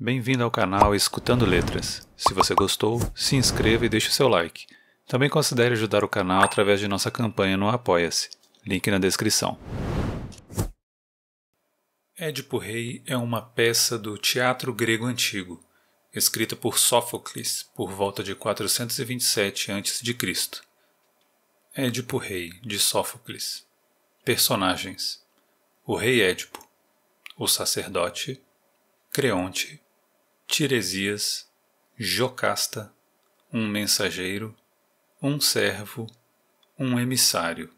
Bem-vindo ao canal Escutando Letras. Se você gostou, se inscreva e deixe o seu like. Também considere ajudar o canal através de nossa campanha no Apoia-se. Link na descrição. Édipo Rei é uma peça do teatro grego antigo, escrita por Sófocles por volta de 427 a.C. Édipo Rei, de Sófocles. Personagens: o rei Édipo, o sacerdote, Creonte Tiresias, Jocasta, um mensageiro, um servo, um emissário.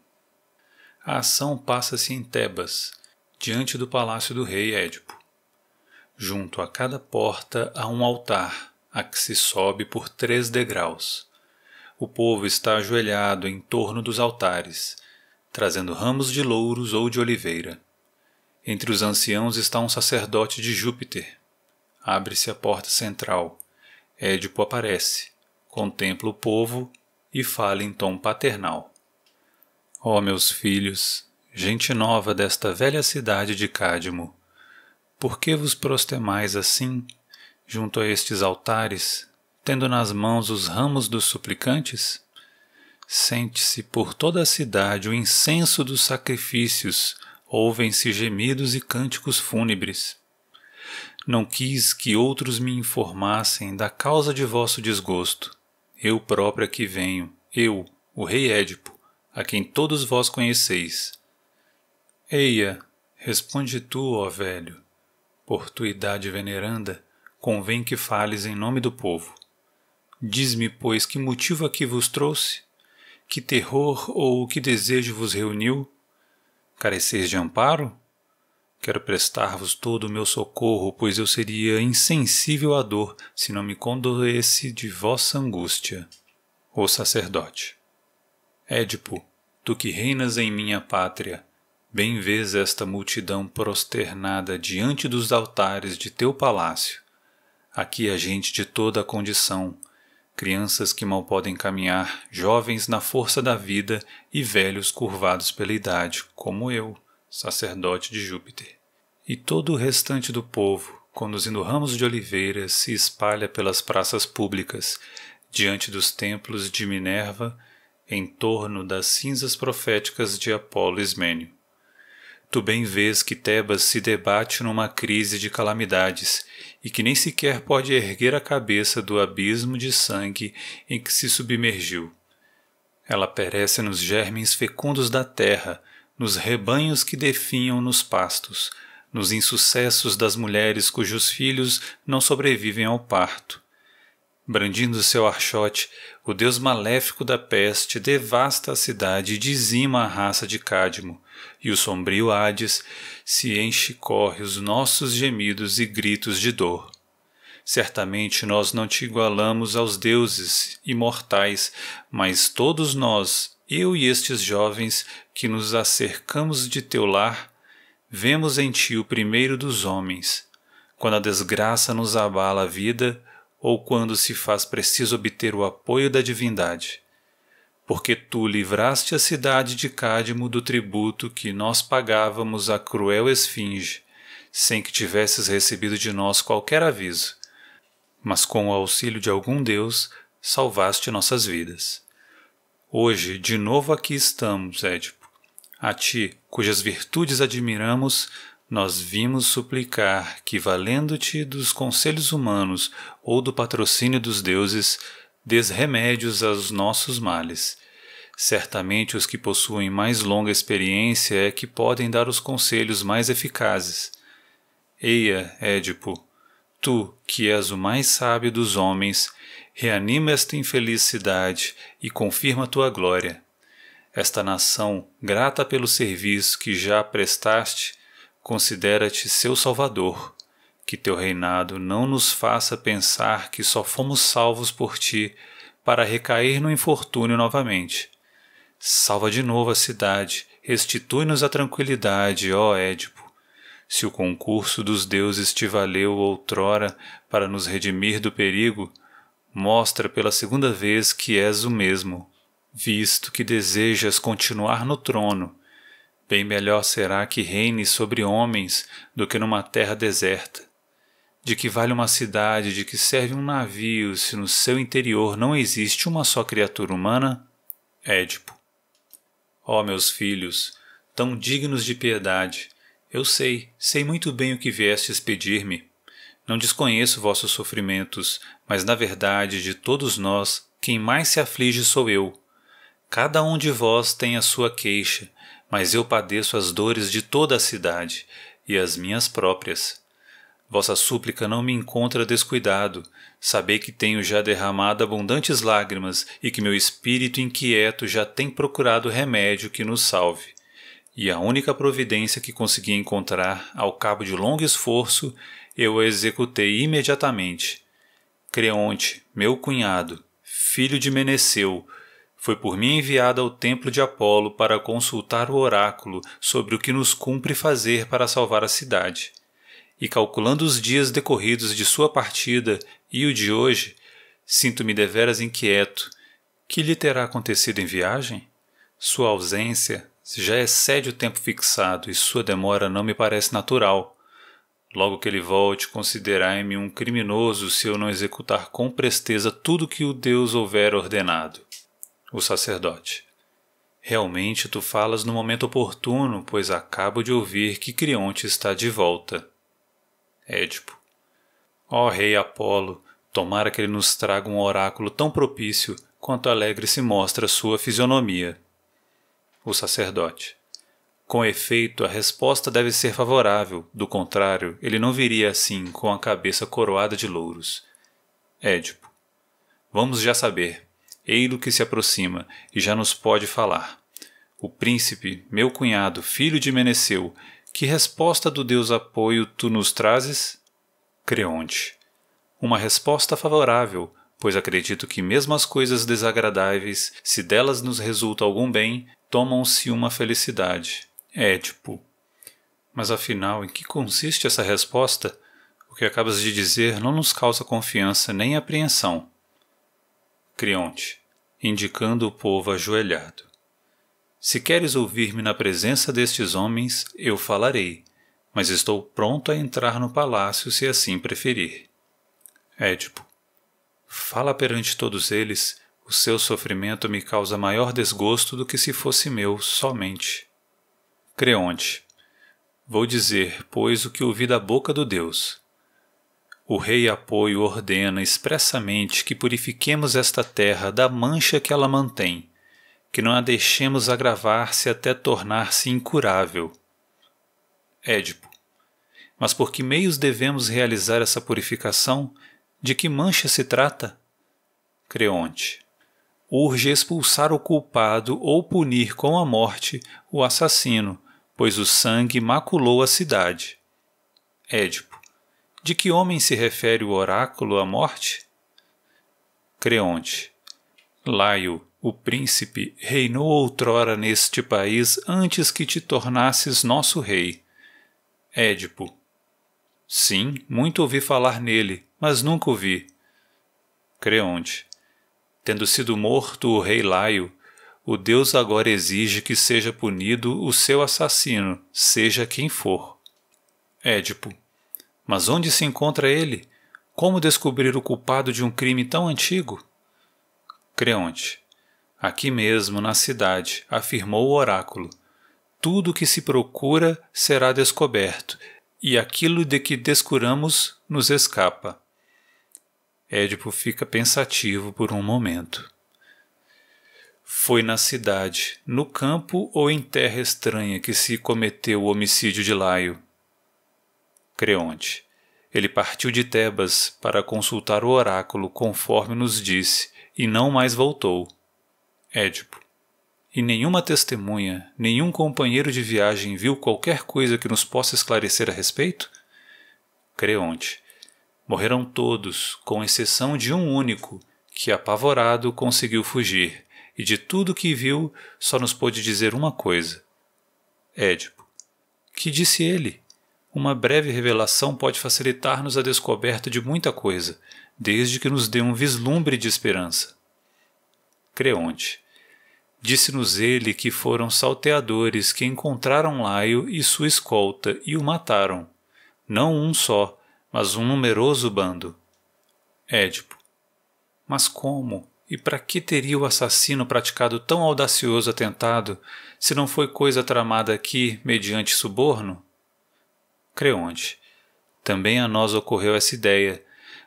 A ação passa-se em Tebas, diante do palácio do rei Édipo. Junto a cada porta há um altar, a que se sobe por três degraus. O povo está ajoelhado em torno dos altares, trazendo ramos de louros ou de oliveira. Entre os anciãos está um sacerdote de Júpiter, Abre-se a porta central. Édipo aparece, contempla o povo e fala em tom paternal: Ó oh, meus filhos, gente nova desta velha cidade de Cádmo, por que vos prostemais assim, junto a estes altares, tendo nas mãos os ramos dos suplicantes? Sente-se por toda a cidade o incenso dos sacrifícios, ouvem-se gemidos e cânticos fúnebres. Não quis que outros me informassem da causa de vosso desgosto. Eu próprio aqui venho, eu, o rei Édipo, a quem todos vós conheceis. Eia, responde tu, ó velho, por tua idade veneranda, convém que fales em nome do povo. Diz-me, pois, que motivo aqui vos trouxe? Que terror ou que desejo vos reuniu? Careceis de amparo? Quero prestar-vos todo o meu socorro, pois eu seria insensível à dor se não me condoesse de vossa angústia. O sacerdote. Édipo, tu que reinas em minha pátria, bem vês esta multidão prosternada diante dos altares de teu palácio. Aqui há gente de toda a condição, crianças que mal podem caminhar, jovens na força da vida e velhos curvados pela idade, como eu sacerdote de Júpiter. E todo o restante do povo, conduzindo ramos de oliveira, se espalha pelas praças públicas, diante dos templos de Minerva, em torno das cinzas proféticas de Apolo Ismênio. Tu bem vês que Tebas se debate numa crise de calamidades e que nem sequer pode erguer a cabeça do abismo de sangue em que se submergiu. Ela perece nos germes fecundos da terra, nos rebanhos que definham nos pastos, nos insucessos das mulheres cujos filhos não sobrevivem ao parto. Brandindo seu archote, o deus maléfico da peste devasta a cidade e dizima a raça de Cádmo, e o sombrio Hades se enche corre os nossos gemidos e gritos de dor. Certamente nós não te igualamos aos deuses imortais, mas todos nós, eu e estes jovens que nos acercamos de teu lar, vemos em ti o primeiro dos homens. Quando a desgraça nos abala a vida, ou quando se faz preciso obter o apoio da divindade. Porque tu livraste a cidade de Cádimo do tributo que nós pagávamos à cruel esfinge, sem que tivesses recebido de nós qualquer aviso. Mas com o auxílio de algum Deus, salvaste nossas vidas. Hoje, de novo aqui estamos, Édipo. A ti, cujas virtudes admiramos, nós vimos suplicar que, valendo-te dos conselhos humanos ou do patrocínio dos deuses, des remédios aos nossos males. Certamente os que possuem mais longa experiência é que podem dar os conselhos mais eficazes. Eia, Édipo, tu, que és o mais sábio dos homens, reanima esta infelicidade e confirma tua glória. Esta nação, grata pelo serviço que já prestaste, considera-te seu Salvador. Que teu reinado não nos faça pensar que só fomos salvos por ti para recair no infortúnio novamente. Salva de novo a cidade, restitui-nos a tranquilidade, ó Édipo. Se o concurso dos deuses te valeu outrora para nos redimir do perigo, mostra pela segunda vez que és o mesmo, visto que desejas continuar no trono. Bem melhor será que reines sobre homens do que numa terra deserta. De que vale uma cidade, de que serve um navio, se no seu interior não existe uma só criatura humana? Édipo. Ó oh, meus filhos, tão dignos de piedade, eu sei, sei muito bem o que viestes pedir-me. Não desconheço vossos sofrimentos, mas na verdade, de todos nós, quem mais se aflige sou eu. Cada um de vós tem a sua queixa, mas eu padeço as dores de toda a cidade e as minhas próprias. Vossa súplica não me encontra descuidado. Sabei que tenho já derramado abundantes lágrimas e que meu espírito inquieto já tem procurado remédio que nos salve. E a única providência que consegui encontrar, ao cabo de longo esforço, eu a executei imediatamente Creonte, meu cunhado, filho de Meneceu, foi por mim enviado ao templo de Apolo para consultar o oráculo sobre o que nos cumpre fazer para salvar a cidade. E calculando os dias decorridos de sua partida e o de hoje, sinto-me deveras inquieto. Que lhe terá acontecido em viagem? Sua ausência já excede o tempo fixado e sua demora não me parece natural. Logo que ele volte, considerai-me um criminoso se eu não executar com presteza tudo que o Deus houver ordenado. O sacerdote. Realmente tu falas no momento oportuno, pois acabo de ouvir que Crionte está de volta. Édipo. Ó oh, rei Apolo, tomara que ele nos traga um oráculo tão propício quanto alegre se mostra sua fisionomia. O sacerdote. Com efeito, a resposta deve ser favorável, do contrário, ele não viria assim com a cabeça coroada de louros. Édipo. Vamos já saber. eilo que se aproxima e já nos pode falar. O príncipe, meu cunhado, filho de Meneceu, que resposta do Deus apoio tu nos trazes? Creonte. Uma resposta favorável, pois acredito que mesmo as coisas desagradáveis, se delas nos resulta algum bem, tomam-se uma felicidade. Édipo. Mas afinal, em que consiste essa resposta? O que acabas de dizer não nos causa confiança nem apreensão. Crionte, indicando o povo ajoelhado. Se queres ouvir-me na presença destes homens, eu falarei, mas estou pronto a entrar no palácio se assim preferir. Édipo. Fala perante todos eles, o seu sofrimento me causa maior desgosto do que se fosse meu somente. Creonte. Vou dizer, pois, o que ouvi da boca do Deus. O rei Apoio ordena expressamente que purifiquemos esta terra da mancha que ela mantém, que não a deixemos agravar-se até tornar-se incurável. Édipo. Mas por que meios devemos realizar essa purificação? De que mancha se trata? Creonte. Urge expulsar o culpado ou punir com a morte o assassino, pois o sangue maculou a cidade. Édipo. De que homem se refere o oráculo à morte? Creonte. Laio, o príncipe, reinou outrora neste país antes que te tornasses nosso rei. Édipo. Sim, muito ouvi falar nele, mas nunca o vi. Creonte. Tendo sido morto o rei Laio, o Deus agora exige que seja punido o seu assassino, seja quem for. Édipo. Mas onde se encontra ele? Como descobrir o culpado de um crime tão antigo? Creonte. Aqui mesmo, na cidade, afirmou o oráculo. Tudo o que se procura será descoberto, e aquilo de que descuramos nos escapa. Édipo fica pensativo por um momento. Foi na cidade, no campo ou em terra estranha que se cometeu o homicídio de Laio. Creonte. Ele partiu de Tebas para consultar o oráculo, conforme nos disse, e não mais voltou. Édipo. E nenhuma testemunha, nenhum companheiro de viagem viu qualquer coisa que nos possa esclarecer a respeito? Creonte. Morreram todos, com exceção de um único, que apavorado conseguiu fugir, e de tudo que viu só nos pôde dizer uma coisa. Édipo. Que disse ele? Uma breve revelação pode facilitar-nos a descoberta de muita coisa, desde que nos dê um vislumbre de esperança. Creonte. Disse-nos ele que foram salteadores que encontraram Laio e sua escolta e o mataram. Não um só, mas um numeroso bando. Édipo. Mas como? E para que teria o assassino praticado tão audacioso atentado, se não foi coisa tramada aqui mediante suborno? Creonte. Também a nós ocorreu essa ideia,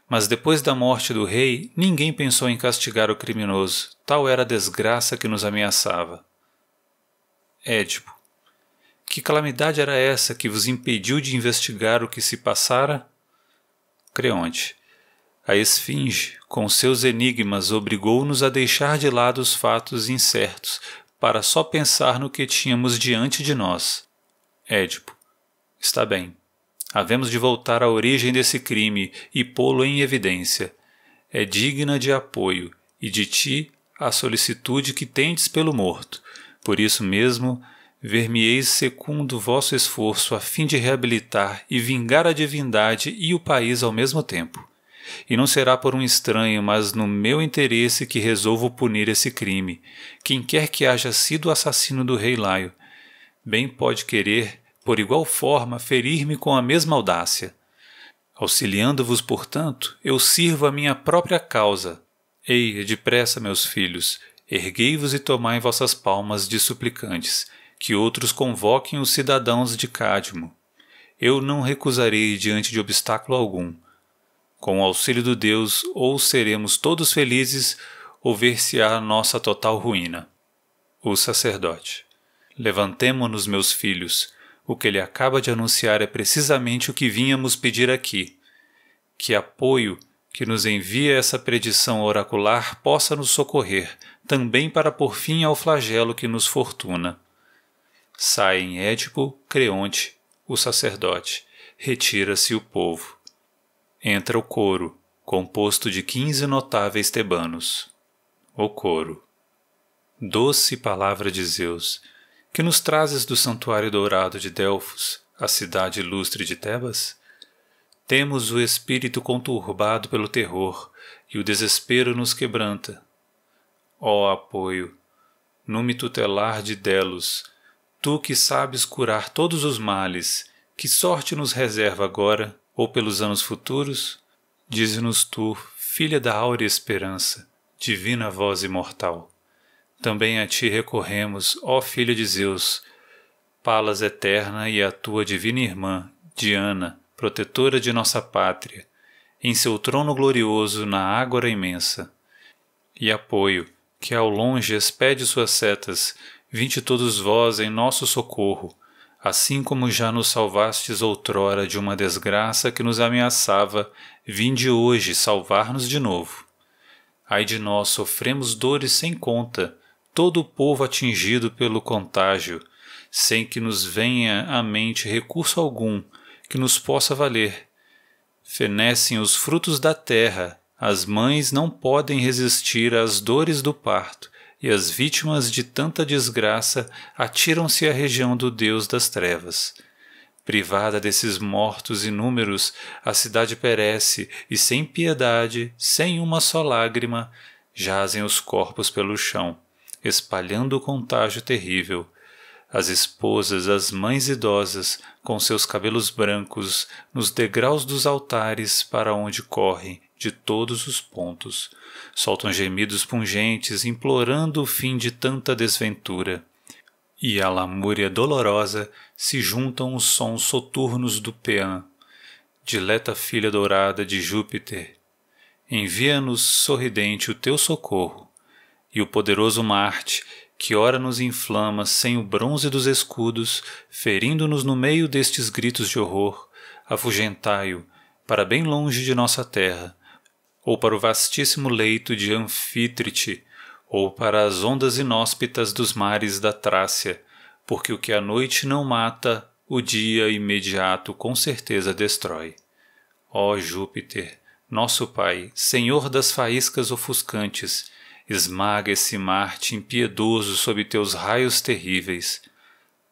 mas depois da morte do rei, ninguém pensou em castigar o criminoso, tal era a desgraça que nos ameaçava. Édipo. Que calamidade era essa que vos impediu de investigar o que se passara? Creonte. A esfinge, com seus enigmas, obrigou-nos a deixar de lado os fatos incertos para só pensar no que tínhamos diante de nós. Édipo. Está bem. Havemos de voltar à origem desse crime e pô-lo em evidência. É digna de apoio e de ti a solicitude que tendes pelo morto. Por isso mesmo, ver-me-eis segundo vosso esforço a fim de reabilitar e vingar a divindade e o país ao mesmo tempo. E não será por um estranho, mas no meu interesse que resolvo punir esse crime. Quem quer que haja sido o assassino do rei Laio, bem pode querer, por igual forma, ferir-me com a mesma audácia. Auxiliando-vos, portanto, eu sirvo a minha própria causa. Ei, depressa, meus filhos, erguei-vos e tomai vossas palmas de suplicantes, que outros convoquem os cidadãos de Cádmo. Eu não recusarei diante de obstáculo algum, com o auxílio do Deus, ou seremos todos felizes, ou ver-se-á nossa total ruína. O sacerdote. Levantemo-nos, meus filhos. O que ele acaba de anunciar é precisamente o que vínhamos pedir aqui. Que apoio que nos envia essa predição oracular possa nos socorrer, também para por fim ao flagelo que nos fortuna. Saem Édipo, Creonte, o sacerdote. Retira-se o povo. Entra o coro, composto de quinze notáveis tebanos. O coro. Doce palavra de Zeus, que nos trazes do santuário dourado de Delfos, a cidade ilustre de Tebas? Temos o espírito conturbado pelo terror, e o desespero nos quebranta. Ó apoio, nume tutelar de Delos, tu que sabes curar todos os males, que sorte nos reserva agora ou pelos anos futuros, dize-nos tu, filha da áurea esperança, divina voz imortal. Também a ti recorremos, ó filha de Zeus, Palas eterna e a tua divina irmã, Diana, protetora de nossa pátria, em seu trono glorioso na ágora imensa. E apoio, que ao longe expede suas setas, vinte todos vós em nosso socorro, assim como já nos salvastes outrora de uma desgraça que nos ameaçava, vinde hoje salvar-nos de novo. Ai de nós, sofremos dores sem conta, todo o povo atingido pelo contágio, sem que nos venha à mente recurso algum que nos possa valer. Fenecem os frutos da terra, as mães não podem resistir às dores do parto, e as vítimas de tanta desgraça atiram-se à região do Deus das Trevas. Privada desses mortos inúmeros, a cidade perece, e sem piedade, sem uma só lágrima, jazem os corpos pelo chão, espalhando o contágio terrível. As esposas, as mães idosas, com seus cabelos brancos, nos degraus dos altares para onde correm, de todos os pontos. Soltam gemidos pungentes, implorando o fim de tanta desventura. E à lamúria dolorosa se juntam os sons soturnos do peã, dileta filha dourada de Júpiter. Envia-nos sorridente o teu socorro, e o poderoso Marte, que ora nos inflama sem o bronze dos escudos, ferindo-nos no meio destes gritos de horror, afugentai-o, para bem longe de nossa terra, ou para o vastíssimo leito de Anfítrite, ou para as ondas inóspitas dos mares da Trácia, porque o que a noite não mata, o dia imediato com certeza destrói. Ó Júpiter, nosso Pai, Senhor das faíscas ofuscantes, esmaga esse Marte impiedoso sob teus raios terríveis.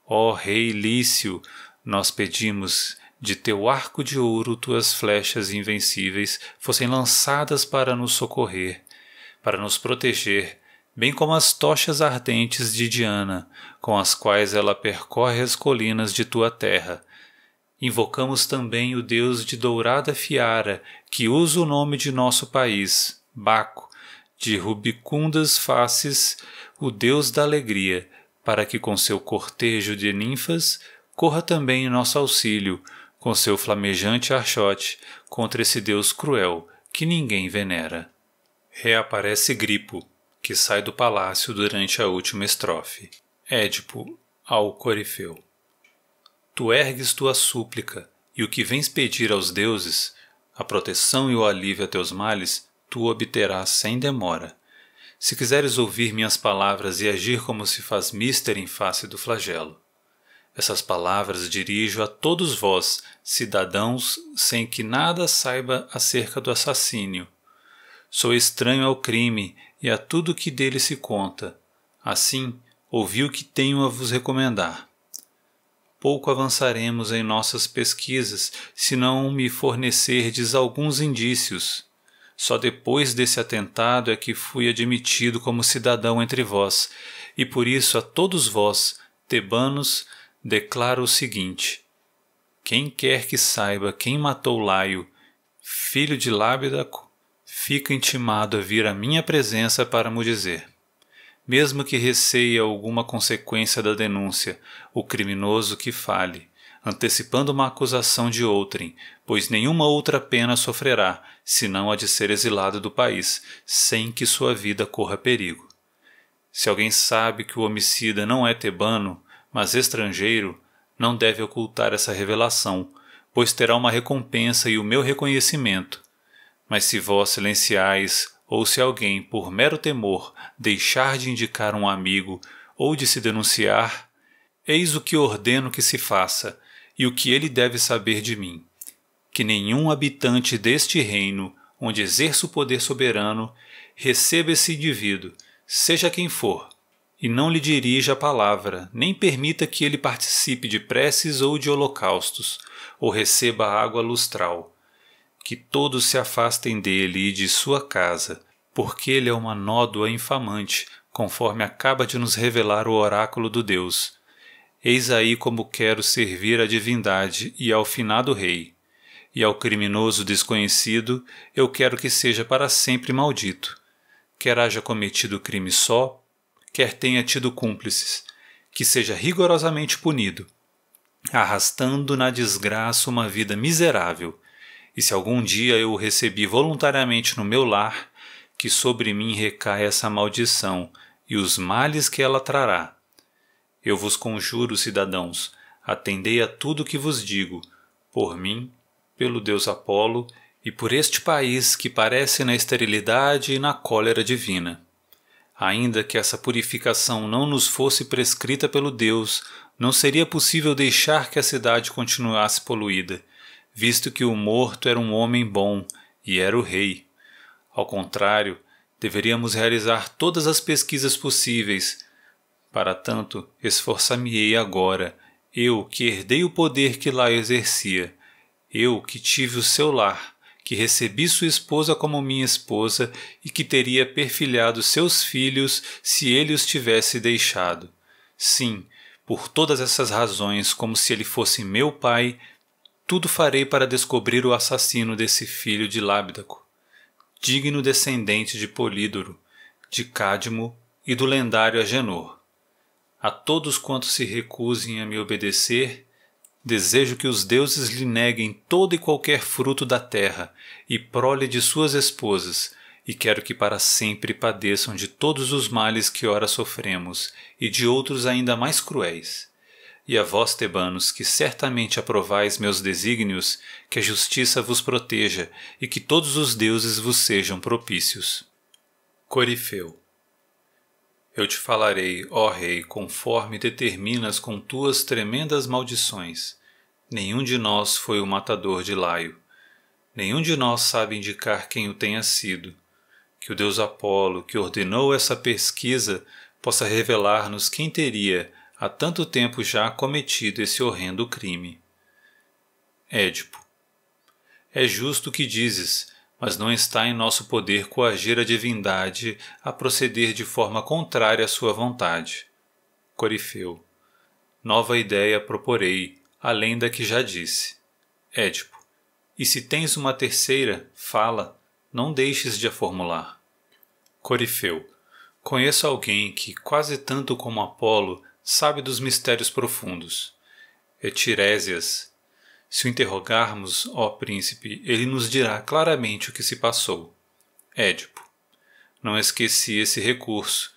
Ó Rei Lício, nós pedimos de teu arco de ouro tuas flechas invencíveis fossem lançadas para nos socorrer, para nos proteger, bem como as tochas ardentes de Diana, com as quais ela percorre as colinas de tua terra. Invocamos também o Deus de dourada fiara, que usa o nome de nosso país, Baco, de rubicundas faces, o Deus da alegria, para que com seu cortejo de ninfas corra também em nosso auxílio, com seu flamejante archote contra esse deus cruel que ninguém venera. Reaparece Gripo, que sai do palácio durante a última estrofe. Édipo ao Corifeu. Tu ergues tua súplica, e o que vens pedir aos deuses, a proteção e o alívio a teus males, tu obterás sem demora. Se quiseres ouvir minhas palavras e agir como se faz mister em face do flagelo, essas palavras dirijo a todos vós, cidadãos, sem que nada saiba acerca do assassínio. Sou estranho ao crime e a tudo que dele se conta. Assim, ouvi o que tenho a vos recomendar. Pouco avançaremos em nossas pesquisas se não me fornecerdes alguns indícios. Só depois desse atentado é que fui admitido como cidadão entre vós, e por isso a todos vós, tebanos, declara o seguinte: Quem quer que saiba quem matou Laio, filho de Lábidaco, fica intimado a vir à minha presença para me dizer. Mesmo que receie alguma consequência da denúncia, o criminoso que fale, antecipando uma acusação de outrem, pois nenhuma outra pena sofrerá, senão a de ser exilado do país, sem que sua vida corra perigo. Se alguém sabe que o homicida não é tebano, mas estrangeiro não deve ocultar essa revelação, pois terá uma recompensa e o meu reconhecimento. Mas se vós silenciais, ou se alguém, por mero temor, deixar de indicar um amigo ou de se denunciar, eis o que ordeno que se faça, e o que ele deve saber de mim: que nenhum habitante deste reino, onde exerço o poder soberano, receba esse indivíduo, seja quem for, e não lhe dirija a palavra, nem permita que ele participe de preces ou de holocaustos, ou receba água lustral. Que todos se afastem dele e de sua casa, porque ele é uma nódoa infamante, conforme acaba de nos revelar o oráculo do Deus. Eis aí como quero servir à divindade e ao finado rei. E ao criminoso desconhecido eu quero que seja para sempre maldito. Quer haja cometido crime só, quer tenha tido cúmplices, que seja rigorosamente punido, arrastando na desgraça uma vida miserável. E se algum dia eu o recebi voluntariamente no meu lar, que sobre mim recaia essa maldição e os males que ela trará. Eu vos conjuro, cidadãos, atendei a tudo que vos digo, por mim, pelo Deus Apolo e por este país que parece na esterilidade e na cólera divina. Ainda que essa purificação não nos fosse prescrita pelo Deus, não seria possível deixar que a cidade continuasse poluída, visto que o morto era um homem bom e era o rei. Ao contrário, deveríamos realizar todas as pesquisas possíveis. Para tanto, esforçar-me-ei agora, eu que herdei o poder que lá exercia, eu que tive o seu lar, que recebi sua esposa como minha esposa e que teria perfilhado seus filhos se ele os tivesse deixado. Sim, por todas essas razões, como se ele fosse meu pai, tudo farei para descobrir o assassino desse filho de Lábdaco, digno descendente de Polídoro, de Cádmo e do lendário Agenor. A todos quantos se recusem a me obedecer, desejo que os deuses lhe neguem todo e qualquer fruto da terra e prole de suas esposas, e quero que para sempre padeçam de todos os males que ora sofremos, e de outros ainda mais cruéis. E a vós, Tebanos, que certamente aprovais meus desígnios, que a justiça vos proteja, e que todos os deuses vos sejam propícios. Corifeu Eu te falarei, ó Rei, conforme determinas com tuas tremendas maldições. Nenhum de nós foi o matador de Laio Nenhum de nós sabe indicar quem o tenha sido. Que o deus Apolo, que ordenou essa pesquisa, possa revelar-nos quem teria há tanto tempo já cometido esse horrendo crime. Édipo. É justo o que dizes, mas não está em nosso poder coagir a divindade a proceder de forma contrária à sua vontade. Corifeu. Nova ideia proporei, além da que já disse. Édipo. E se tens uma terceira, fala, não deixes de a formular. Corifeu. Conheço alguém que, quase tanto como Apolo, sabe dos mistérios profundos. Etirésias. Se o interrogarmos, ó príncipe, ele nos dirá claramente o que se passou. Édipo. Não esqueci esse recurso.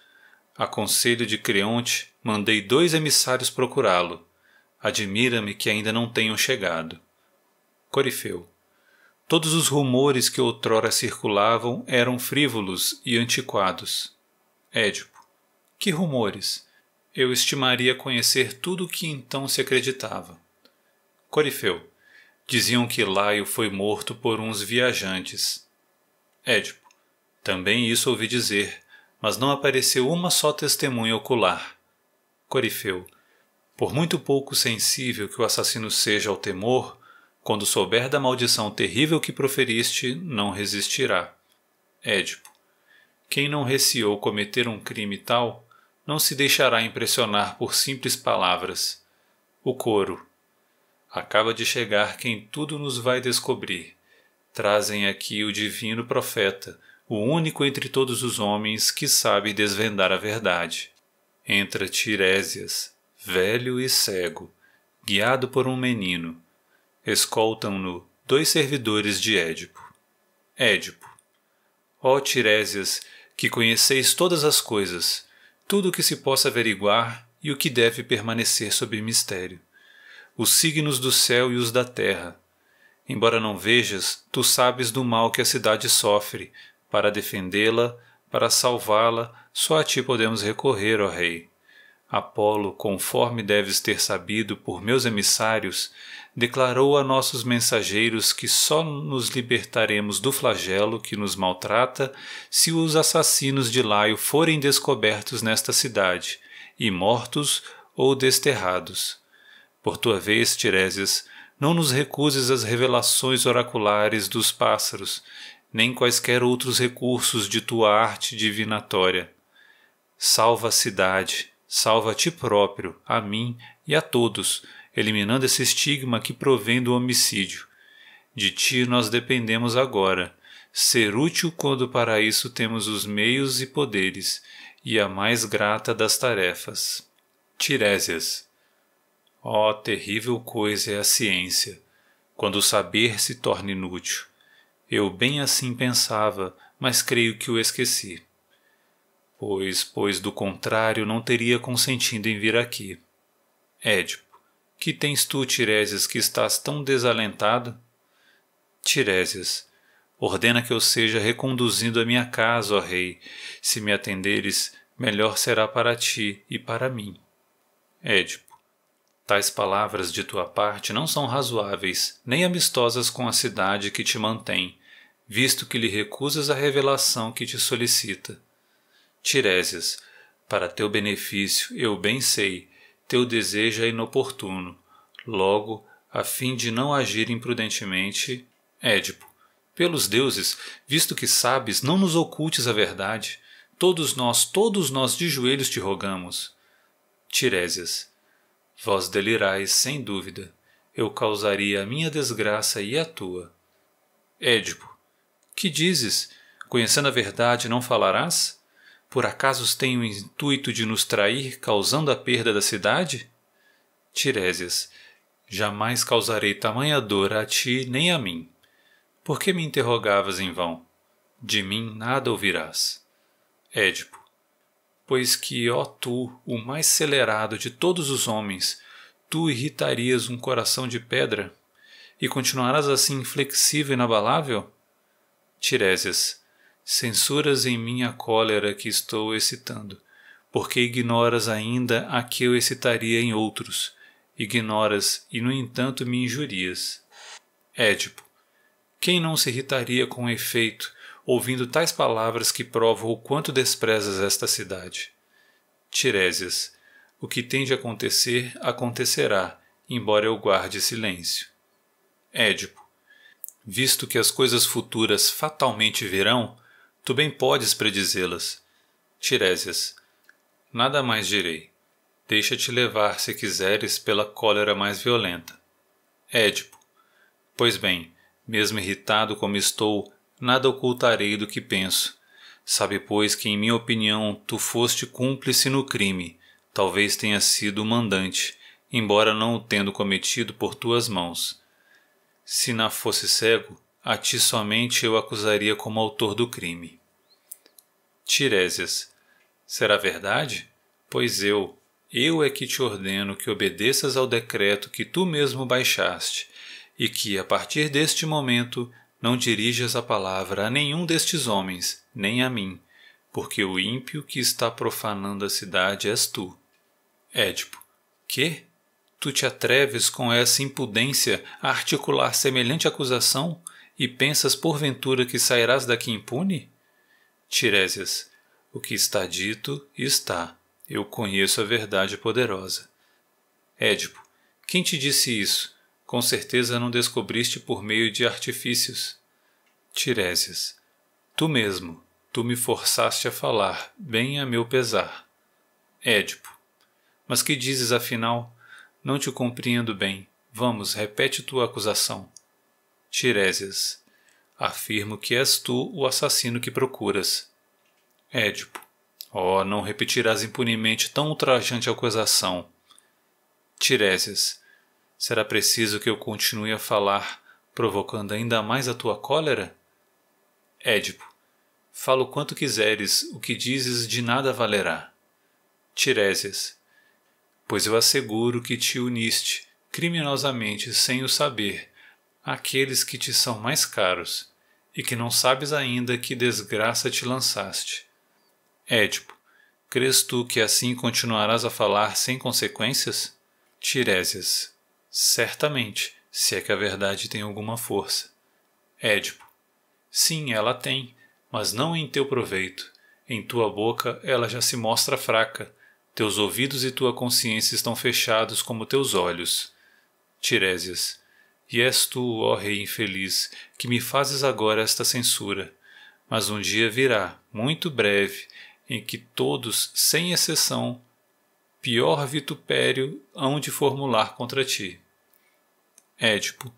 A conselho de Creonte, mandei dois emissários procurá-lo. Admira-me que ainda não tenham chegado. Corifeu. Todos os rumores que outrora circulavam eram frívolos e antiquados. Édipo. Que rumores? Eu estimaria conhecer tudo o que então se acreditava. Corifeu. Diziam que Laio foi morto por uns viajantes. Édipo. Também isso ouvi dizer, mas não apareceu uma só testemunha ocular. Corifeu. Por muito pouco sensível que o assassino seja ao temor, quando souber da maldição terrível que proferiste, não resistirá. Édipo. Quem não receou cometer um crime tal, não se deixará impressionar por simples palavras. O coro. Acaba de chegar quem tudo nos vai descobrir. Trazem aqui o divino profeta, o único entre todos os homens que sabe desvendar a verdade. Entra Tiresias, velho e cego, guiado por um menino Escoltam-no dois servidores de Édipo. Édipo. Ó Tiresias, que conheceis todas as coisas, tudo o que se possa averiguar e o que deve permanecer sob mistério, os signos do céu e os da terra. Embora não vejas, tu sabes do mal que a cidade sofre, para defendê-la, para salvá-la, só a ti podemos recorrer, ó Rei. Apolo, conforme deves ter sabido por meus emissários, declarou a nossos mensageiros que só nos libertaremos do flagelo que nos maltrata se os assassinos de Laio forem descobertos nesta cidade, e mortos ou desterrados. Por tua vez, Tiresias, não nos recuses as revelações oraculares dos pássaros, nem quaisquer outros recursos de tua arte divinatória. Salva a cidade, salva a ti próprio, a mim e a todos, eliminando esse estigma que provém do homicídio. De ti nós dependemos agora, ser útil quando para isso temos os meios e poderes, e a mais grata das tarefas. Tirésias. Ó oh, terrível coisa é a ciência, quando o saber se torna inútil. Eu bem assim pensava, mas creio que o esqueci pois, pois do contrário não teria consentido em vir aqui. Édipo, que tens tu, Tiresias, que estás tão desalentado? Tiresias, ordena que eu seja reconduzido à minha casa, ó rei. Se me atenderes, melhor será para ti e para mim. Édipo, tais palavras de tua parte não são razoáveis, nem amistosas com a cidade que te mantém, visto que lhe recusas a revelação que te solicita. Tiresias, para teu benefício eu bem sei, teu desejo é inoportuno. Logo, a fim de não agir imprudentemente, Édipo, pelos deuses, visto que sabes, não nos ocultes a verdade. Todos nós, todos nós de joelhos te rogamos. Tiresias, vós delirais sem dúvida. Eu causaria a minha desgraça e a tua. Édipo, que dizes? Conhecendo a verdade, não falarás? por acaso tem o intuito de nos trair, causando a perda da cidade? Tiresias, jamais causarei tamanha dor a ti nem a mim. Por que me interrogavas em vão? De mim nada ouvirás. Édipo, pois que, ó tu, o mais celerado de todos os homens, tu irritarias um coração de pedra? E continuarás assim inflexível e inabalável? Tiresias, Censuras em minha cólera que estou excitando, porque ignoras ainda a que eu excitaria em outros. Ignoras e, no entanto, me injurias. Édipo. Quem não se irritaria com efeito, ouvindo tais palavras que provam o quanto desprezas esta cidade? Tiresias. O que tem de acontecer, acontecerá, embora eu guarde silêncio. Édipo. Visto que as coisas futuras fatalmente virão, Tu bem podes predizê-las. Tiresias, nada mais direi. Deixa-te levar, se quiseres, pela cólera mais violenta. Édipo, pois bem, mesmo irritado como estou, nada ocultarei do que penso. Sabe, pois, que em minha opinião tu foste cúmplice no crime, talvez tenha sido o mandante, embora não o tendo cometido por tuas mãos. Se na fosse cego, a ti somente eu acusaria como autor do crime. Tiresias, será verdade? Pois eu, eu é que te ordeno que obedeças ao decreto que tu mesmo baixaste, e que, a partir deste momento, não dirijas a palavra a nenhum destes homens, nem a mim, porque o ímpio que está profanando a cidade és tu. Édipo, que? Tu te atreves com essa impudência a articular semelhante acusação? E pensas porventura que sairás daqui impune? Tiresias, o que está dito, está. Eu conheço a verdade poderosa. Édipo, quem te disse isso? Com certeza não descobriste por meio de artifícios. Tiresias, tu mesmo, tu me forçaste a falar, bem a meu pesar. Édipo, mas que dizes afinal? Não te compreendo bem. Vamos, repete tua acusação. Tiresias, afirmo que és tu o assassino que procuras. Édipo, oh, não repetirás impunemente tão ultrajante acusação. Tiresias, será preciso que eu continue a falar, provocando ainda mais a tua cólera? Édipo, falo quanto quiseres, o que dizes de nada valerá. Tiresias, pois eu asseguro que te uniste, criminosamente, sem o saber, àqueles que te são mais caros, e que não sabes ainda que desgraça te lançaste. Édipo, crês tu que assim continuarás a falar sem consequências? Tiresias, certamente, se é que a verdade tem alguma força. Édipo, sim, ela tem, mas não em teu proveito. Em tua boca ela já se mostra fraca, teus ouvidos e tua consciência estão fechados como teus olhos. Tiresias, e és tu, ó Rei infeliz, que me fazes agora esta censura. Mas um dia virá, muito breve, em que todos, sem exceção, pior vitupério hão de formular contra ti. Édipo,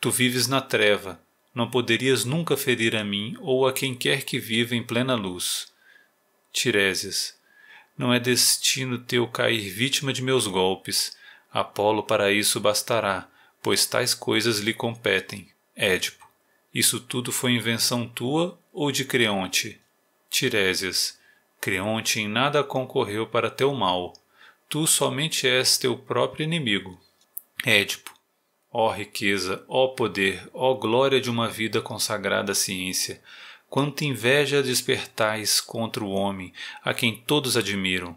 tu vives na treva, não poderias nunca ferir a mim ou a quem quer que viva em plena luz. Tiresias, não é destino teu cair vítima de meus golpes. Apolo para isso bastará pois tais coisas lhe competem. Édipo. Isso tudo foi invenção tua ou de Creonte? Tirésias. Creonte em nada concorreu para teu mal. Tu somente és teu próprio inimigo. Édipo. Ó riqueza, ó poder, ó glória de uma vida consagrada à ciência! Quanta inveja despertais contra o homem, a quem todos admiram!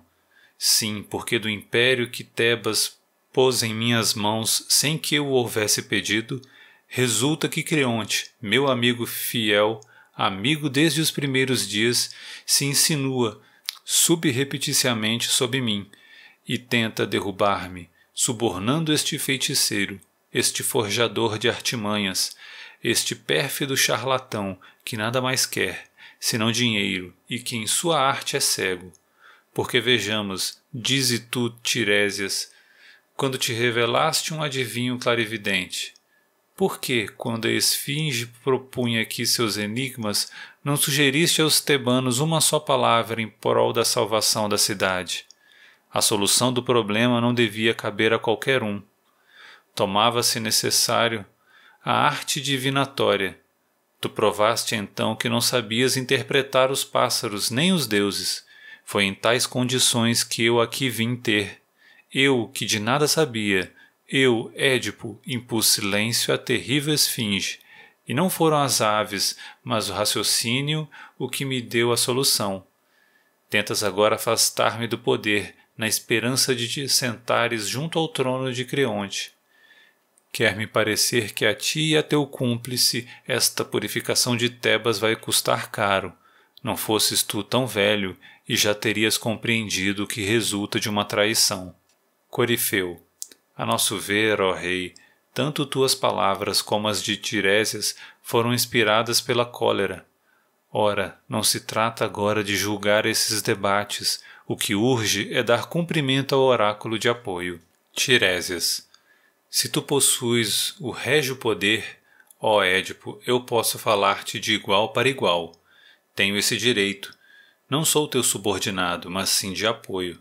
Sim, porque do império que Tebas pôs em minhas mãos sem que eu o houvesse pedido, resulta que Creonte, meu amigo fiel, amigo desde os primeiros dias, se insinua subrepeticiamente sob mim e tenta derrubar-me, subornando este feiticeiro, este forjador de artimanhas, este pérfido charlatão que nada mais quer, senão dinheiro, e que em sua arte é cego. Porque vejamos, dize tu, Tiresias, quando te revelaste um adivinho clarividente? Por que, quando a esfinge propunha aqui seus enigmas, não sugeriste aos tebanos uma só palavra em prol da salvação da cidade? A solução do problema não devia caber a qualquer um. Tomava-se necessário a arte divinatória. Tu provaste então que não sabias interpretar os pássaros nem os deuses. Foi em tais condições que eu aqui vim ter eu, que de nada sabia, eu, Édipo, impus silêncio à terrível esfinge, e não foram as aves, mas o raciocínio o que me deu a solução. Tentas agora afastar-me do poder, na esperança de te sentares junto ao trono de Creonte. Quer-me parecer que a ti e a teu cúmplice esta purificação de Tebas vai custar caro. Não fosses tu tão velho, e já terias compreendido o que resulta de uma traição. Corifeu, a nosso ver, ó Rei, tanto tuas palavras como as de Tiresias foram inspiradas pela cólera. Ora, não se trata agora de julgar esses debates, o que urge é dar cumprimento ao oráculo de apoio. Tiresias, se tu possuis o régio poder, ó Édipo, eu posso falar-te de igual para igual. Tenho esse direito. Não sou teu subordinado, mas sim de apoio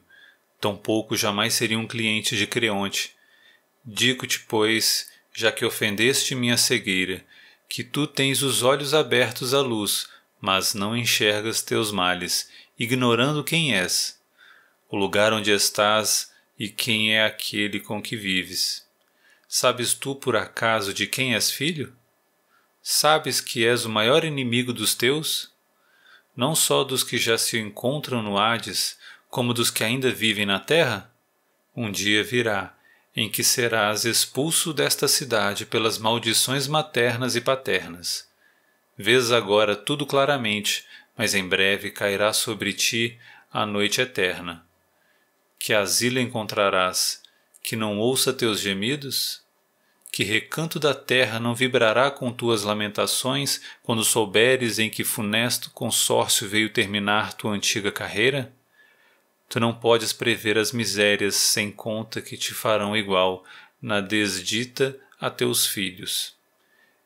tampouco jamais seria um cliente de Creonte. Digo-te, pois, já que ofendeste minha cegueira, que tu tens os olhos abertos à luz, mas não enxergas teus males, ignorando quem és, o lugar onde estás e quem é aquele com que vives. Sabes tu, por acaso, de quem és filho? Sabes que és o maior inimigo dos teus? Não só dos que já se encontram no Hades, como dos que ainda vivem na terra? Um dia virá em que serás expulso desta cidade pelas maldições maternas e paternas. Vês agora tudo claramente, mas em breve cairá sobre ti a noite eterna. Que asilo encontrarás, que não ouça teus gemidos? Que recanto da terra não vibrará com tuas lamentações quando souberes em que funesto consórcio veio terminar tua antiga carreira? Tu não podes prever as misérias sem conta que te farão igual na desdita a teus filhos.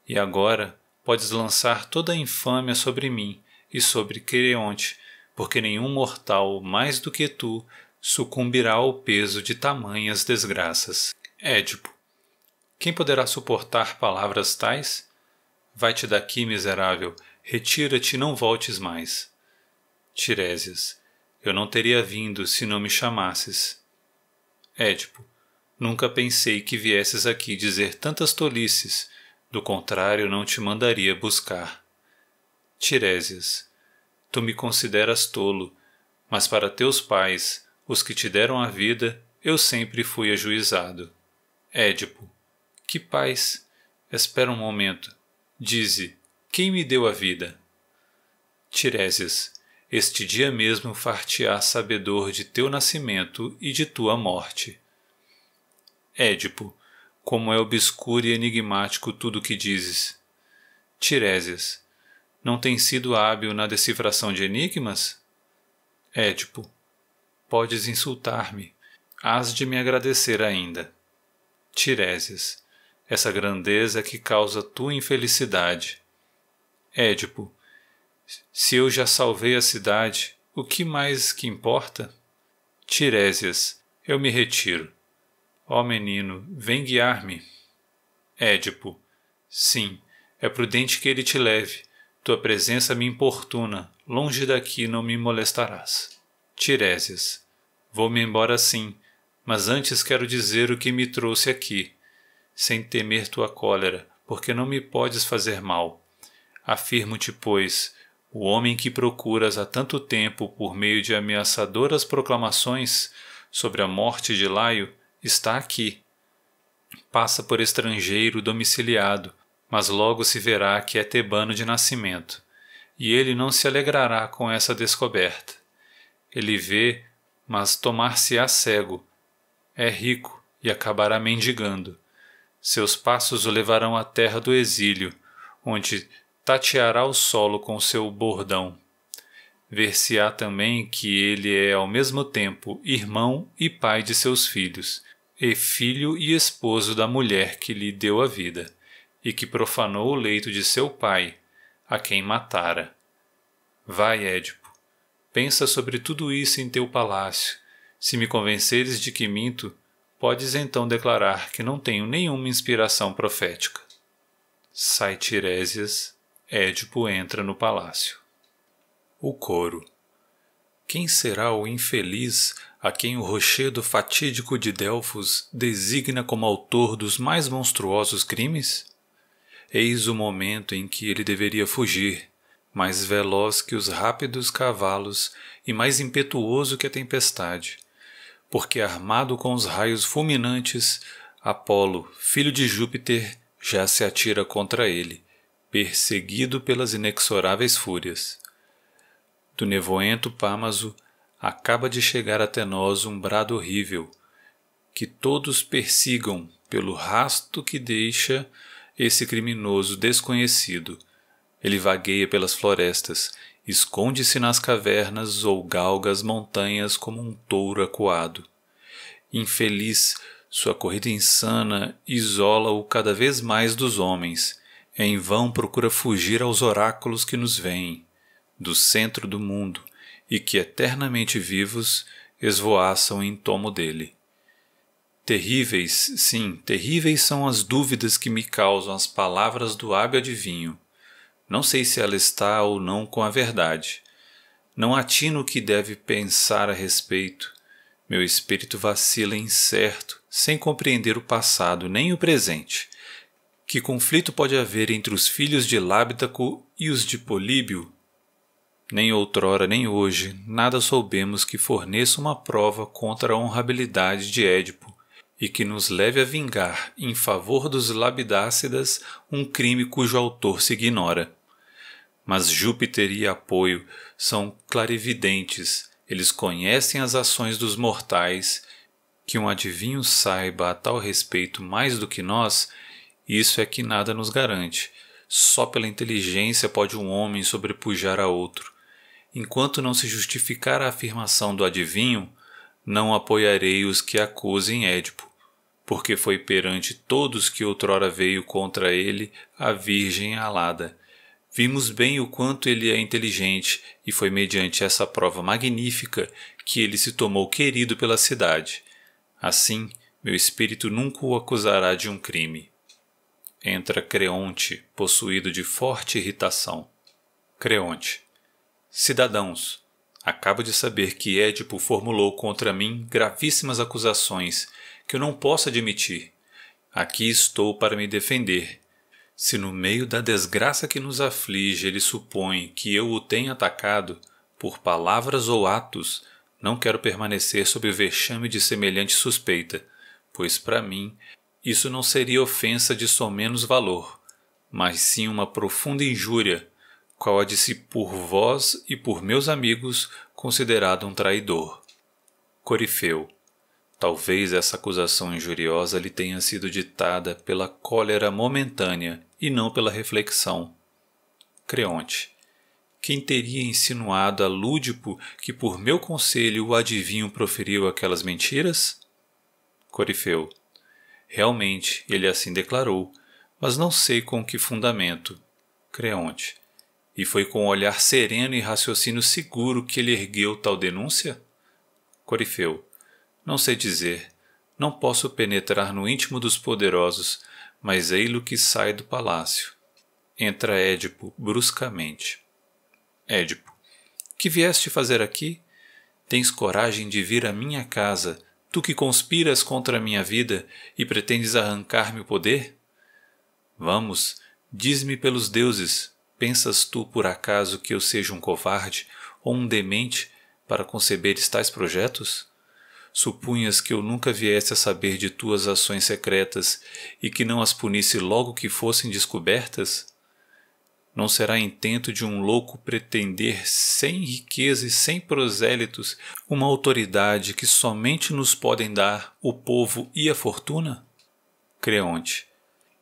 E agora podes lançar toda a infâmia sobre mim e sobre Quereonte, porque nenhum mortal, mais do que tu, sucumbirá ao peso de tamanhas desgraças. Édipo. Quem poderá suportar palavras tais? Vai-te daqui, miserável, retira-te e não voltes mais. Tiresias eu não teria vindo se não me chamasses. Édipo, nunca pensei que viesses aqui dizer tantas tolices, do contrário não te mandaria buscar. Tirésias, tu me consideras tolo, mas para teus pais, os que te deram a vida, eu sempre fui ajuizado. Édipo, que pais? Espera um momento. Dize, quem me deu a vida? Tirésias, este dia mesmo far-te-á sabedor de teu nascimento e de tua morte. Édipo, como é obscuro e enigmático tudo o que dizes. Tiresias, não tem sido hábil na decifração de enigmas? Édipo, podes insultar-me. Hás de me agradecer ainda. Tiresias, essa grandeza é que causa tua infelicidade. Édipo, se eu já salvei a cidade, o que mais que importa? Tirésias, eu me retiro. Ó oh, menino, vem guiar-me. Édipo, sim, é prudente que ele te leve. Tua presença me importuna, longe daqui não me molestarás. Tirésias, vou-me embora sim, mas antes quero dizer o que me trouxe aqui, sem temer tua cólera, porque não me podes fazer mal. Afirmo-te, pois, o homem que procuras há tanto tempo por meio de ameaçadoras proclamações sobre a morte de Laio está aqui. Passa por estrangeiro domiciliado, mas logo se verá que é tebano de nascimento, e ele não se alegrará com essa descoberta. Ele vê, mas tomar-se-á cego. É rico e acabará mendigando. Seus passos o levarão à terra do exílio, onde tateará o solo com seu bordão. Ver-se-á também que ele é ao mesmo tempo irmão e pai de seus filhos, e filho e esposo da mulher que lhe deu a vida, e que profanou o leito de seu pai, a quem matara. Vai, Édipo, pensa sobre tudo isso em teu palácio. Se me convenceres de que minto, podes então declarar que não tenho nenhuma inspiração profética. Sai Tiresias, Édipo entra no palácio. O coro. Quem será o infeliz a quem o rochedo fatídico de Delfos designa como autor dos mais monstruosos crimes? Eis o momento em que ele deveria fugir, mais veloz que os rápidos cavalos e mais impetuoso que a tempestade, porque armado com os raios fulminantes, Apolo, filho de Júpiter, já se atira contra ele, perseguido pelas inexoráveis fúrias. Do nevoento Pámaso acaba de chegar até nós um brado horrível, que todos persigam pelo rasto que deixa esse criminoso desconhecido. Ele vagueia pelas florestas, esconde-se nas cavernas ou galga as montanhas como um touro acuado. Infeliz, sua corrida insana isola-o cada vez mais dos homens, em vão procura fugir aos oráculos que nos vêm, do centro do mundo, e que eternamente vivos esvoaçam em tomo dele. Terríveis, sim, terríveis são as dúvidas que me causam as palavras do hábio adivinho. Não sei se ela está ou não com a verdade. Não atino o que deve pensar a respeito. Meu espírito vacila incerto, sem compreender o passado nem o presente que conflito pode haver entre os filhos de Lábitaco e os de Políbio? Nem outrora nem hoje nada soubemos que forneça uma prova contra a honrabilidade de Édipo e que nos leve a vingar em favor dos labidácidas um crime cujo autor se ignora. Mas Júpiter e Apoio são clarividentes, eles conhecem as ações dos mortais. Que um adivinho saiba a tal respeito mais do que nós isso é que nada nos garante. Só pela inteligência pode um homem sobrepujar a outro. Enquanto não se justificar a afirmação do adivinho, não apoiarei os que acusem Édipo, porque foi perante todos que outrora veio contra ele a virgem alada. Vimos bem o quanto ele é inteligente, e foi mediante essa prova magnífica que ele se tomou querido pela cidade. Assim, meu espírito nunca o acusará de um crime entra Creonte, possuído de forte irritação. Creonte. Cidadãos, acabo de saber que Édipo formulou contra mim gravíssimas acusações que eu não posso admitir. Aqui estou para me defender. Se no meio da desgraça que nos aflige ele supõe que eu o tenha atacado, por palavras ou atos, não quero permanecer sob o vexame de semelhante suspeita, pois para mim isso não seria ofensa de menos valor, mas sim uma profunda injúria, qual a de se por vós e por meus amigos considerado um traidor. Corifeu. Talvez essa acusação injuriosa lhe tenha sido ditada pela cólera momentânea e não pela reflexão. Creonte. Quem teria insinuado a Lúdipo que por meu conselho o adivinho proferiu aquelas mentiras? Corifeu. Realmente, ele assim declarou, mas não sei com que fundamento. Creonte. E foi com um olhar sereno e raciocínio seguro que ele ergueu tal denúncia? Corifeu. Não sei dizer. Não posso penetrar no íntimo dos poderosos, mas ei-lo que sai do palácio. Entra Édipo bruscamente. Édipo. Que vieste fazer aqui? Tens coragem de vir à minha casa? Tu que conspiras contra a minha vida e pretendes arrancar-me o poder? Vamos, diz-me pelos deuses, pensas tu por acaso que eu seja um covarde ou um demente para conceberes tais projetos? Supunhas que eu nunca viesse a saber de tuas ações secretas e que não as punisse logo que fossem descobertas? Não será intento de um louco pretender, sem riqueza e sem prosélitos, uma autoridade que somente nos podem dar o povo e a fortuna? Creonte.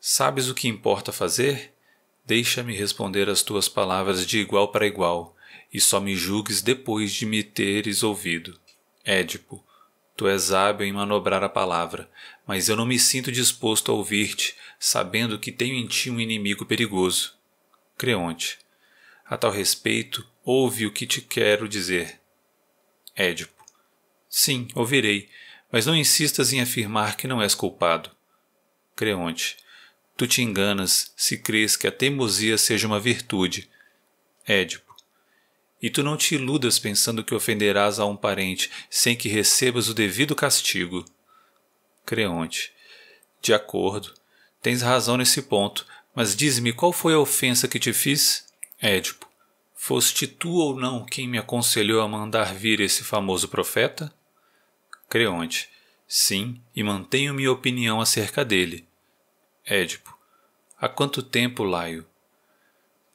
Sabes o que importa fazer? Deixa-me responder as tuas palavras de igual para igual, e só me julgues depois de me teres ouvido. Édipo. Tu és hábil em manobrar a palavra, mas eu não me sinto disposto a ouvir-te, sabendo que tenho em ti um inimigo perigoso. Creonte. A tal respeito, ouve o que te quero dizer. Édipo. Sim, ouvirei, mas não insistas em afirmar que não és culpado. Creonte. Tu te enganas se crês que a teimosia seja uma virtude. Édipo. E tu não te iludas pensando que ofenderás a um parente sem que recebas o devido castigo. Creonte. De acordo, tens razão nesse ponto, mas diz-me qual foi a ofensa que te fiz? Édipo, foste tu ou não quem me aconselhou a mandar vir esse famoso profeta? Creonte, sim, e mantenho minha opinião acerca dele. Édipo, há quanto tempo, Laio?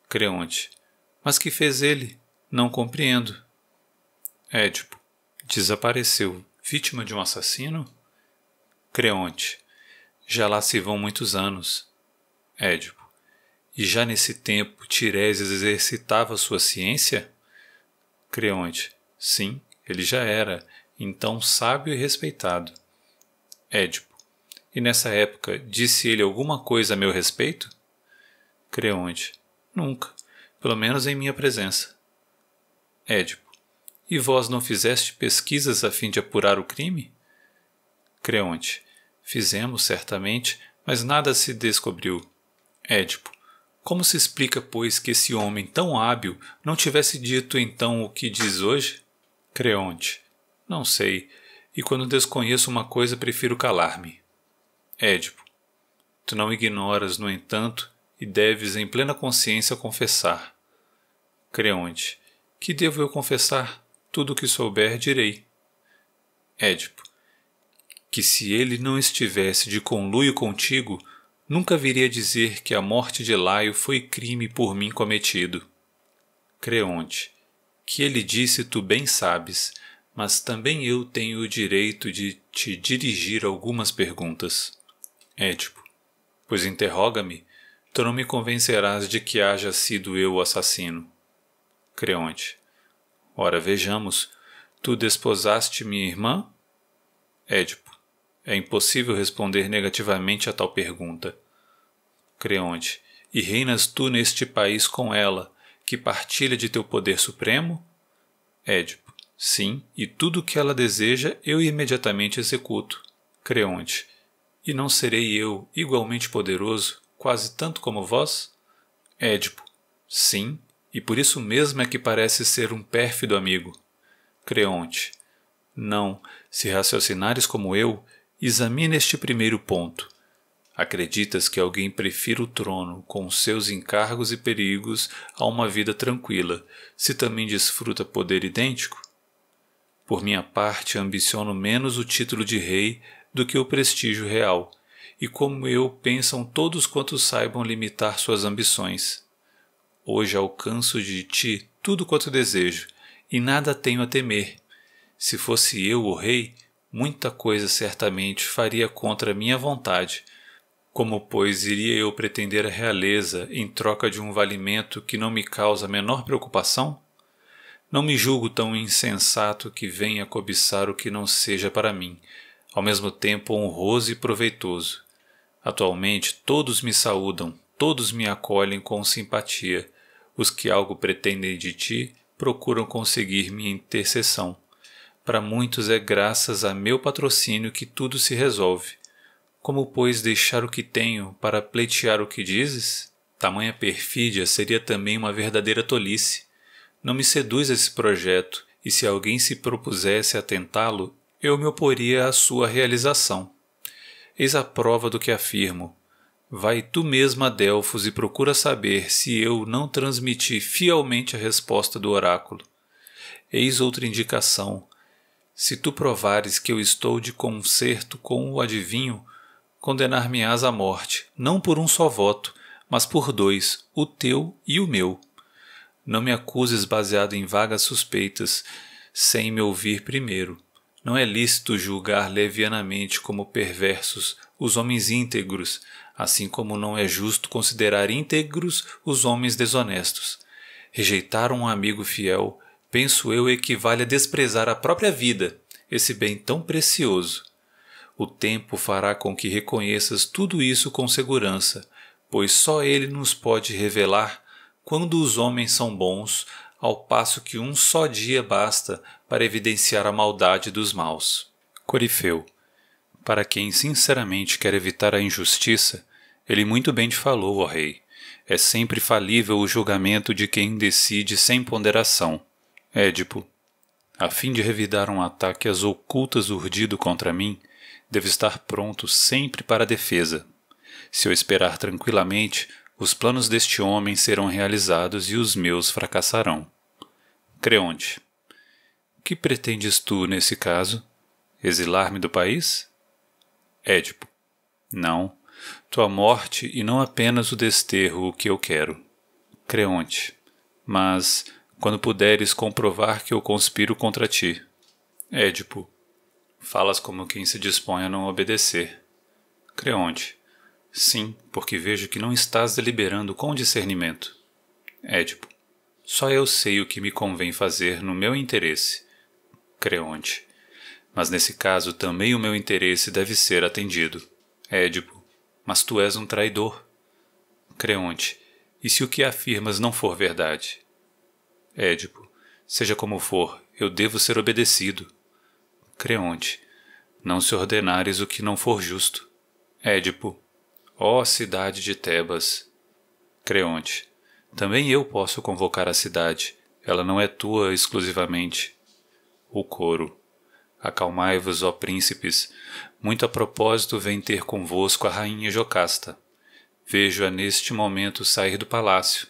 Creonte, mas que fez ele? Não compreendo. Édipo, desapareceu, vítima de um assassino? Creonte, já lá se vão muitos anos. Édipo. E já nesse tempo Tiresias exercitava sua ciência? Creonte. Sim, ele já era, então sábio e respeitado. Édipo. E nessa época disse ele alguma coisa a meu respeito? Creonte. Nunca, pelo menos em minha presença. Édipo. E vós não fizeste pesquisas a fim de apurar o crime? Creonte. Fizemos, certamente, mas nada se descobriu. Édipo. Como se explica, pois, que esse homem tão hábil não tivesse dito então o que diz hoje? Creonte. Não sei, e quando desconheço uma coisa prefiro calar-me. Édipo. Tu não ignoras, no entanto, e deves em plena consciência confessar. Creonte. Que devo eu confessar? Tudo o que souber direi. Édipo. Que se ele não estivesse de conluio contigo, nunca viria dizer que a morte de Laio foi crime por mim cometido. Creonte, que ele disse tu bem sabes, mas também eu tenho o direito de te dirigir algumas perguntas. Édipo, pois interroga-me, tu não me convencerás de que haja sido eu o assassino. Creonte, ora vejamos, tu desposaste minha irmã? Édipo, é impossível responder negativamente a tal pergunta. Creonte, e reinas tu neste país com ela, que partilha de teu poder supremo? Édipo. Sim, e tudo o que ela deseja eu imediatamente executo. Creonte. E não serei eu igualmente poderoso, quase tanto como vós? Édipo. Sim, e por isso mesmo é que parece ser um pérfido amigo. Creonte. Não, se raciocinares como eu, examina este primeiro ponto. Acreditas que alguém prefira o trono, com seus encargos e perigos, a uma vida tranquila, se também desfruta poder idêntico? Por minha parte, ambiciono menos o título de rei do que o prestígio real, e como eu pensam todos quantos saibam limitar suas ambições. Hoje alcanço de ti tudo quanto desejo, e nada tenho a temer. Se fosse eu o rei, muita coisa certamente faria contra minha vontade como, pois, iria eu pretender a realeza em troca de um valimento que não me causa a menor preocupação? Não me julgo tão insensato que venha cobiçar o que não seja para mim, ao mesmo tempo honroso e proveitoso. Atualmente todos me saúdam, todos me acolhem com simpatia. Os que algo pretendem de ti procuram conseguir minha intercessão. Para muitos é graças a meu patrocínio que tudo se resolve como, pois, deixar o que tenho para pleitear o que dizes? Tamanha perfídia seria também uma verdadeira tolice. Não me seduz esse projeto, e se alguém se propusesse a tentá-lo, eu me oporia à sua realização. Eis a prova do que afirmo. Vai tu mesma a Delfos e procura saber se eu não transmiti fielmente a resposta do oráculo. Eis outra indicação. Se tu provares que eu estou de concerto com o adivinho, condenar-me-ás à morte, não por um só voto, mas por dois, o teu e o meu. Não me acuses baseado em vagas suspeitas, sem me ouvir primeiro. Não é lícito julgar levianamente como perversos os homens íntegros, assim como não é justo considerar íntegros os homens desonestos. Rejeitar um amigo fiel, penso eu, equivale a desprezar a própria vida, esse bem tão precioso. O tempo fará com que reconheças tudo isso com segurança, pois só ele nos pode revelar quando os homens são bons, ao passo que um só dia basta para evidenciar a maldade dos maus. Corifeu. Para quem sinceramente quer evitar a injustiça, ele muito bem te falou, ó rei. É sempre falível o julgamento de quem decide sem ponderação. Édipo. A fim de revidar um ataque às ocultas urdido contra mim, Devo estar pronto sempre para a defesa. Se eu esperar tranquilamente, os planos deste homem serão realizados e os meus fracassarão. Creonte. Que pretendes tu nesse caso? Exilar-me do país? Édipo. Não, tua morte e não apenas o desterro o que eu quero. Creonte. Mas quando puderes comprovar que eu conspiro contra ti. Édipo. Falas como quem se dispõe a não obedecer. Creonte. Sim, porque vejo que não estás deliberando com discernimento. Édipo. Só eu sei o que me convém fazer no meu interesse. Creonte. Mas nesse caso também o meu interesse deve ser atendido. Édipo. Mas tu és um traidor. Creonte. E se o que afirmas não for verdade? Édipo. Seja como for, eu devo ser obedecido. Creonte, não se ordenares o que não for justo. Édipo, ó cidade de Tebas. Creonte, também eu posso convocar a cidade, ela não é tua exclusivamente. O coro. Acalmai-vos, ó príncipes, muito a propósito vem ter convosco a rainha Jocasta. Vejo-a neste momento sair do palácio.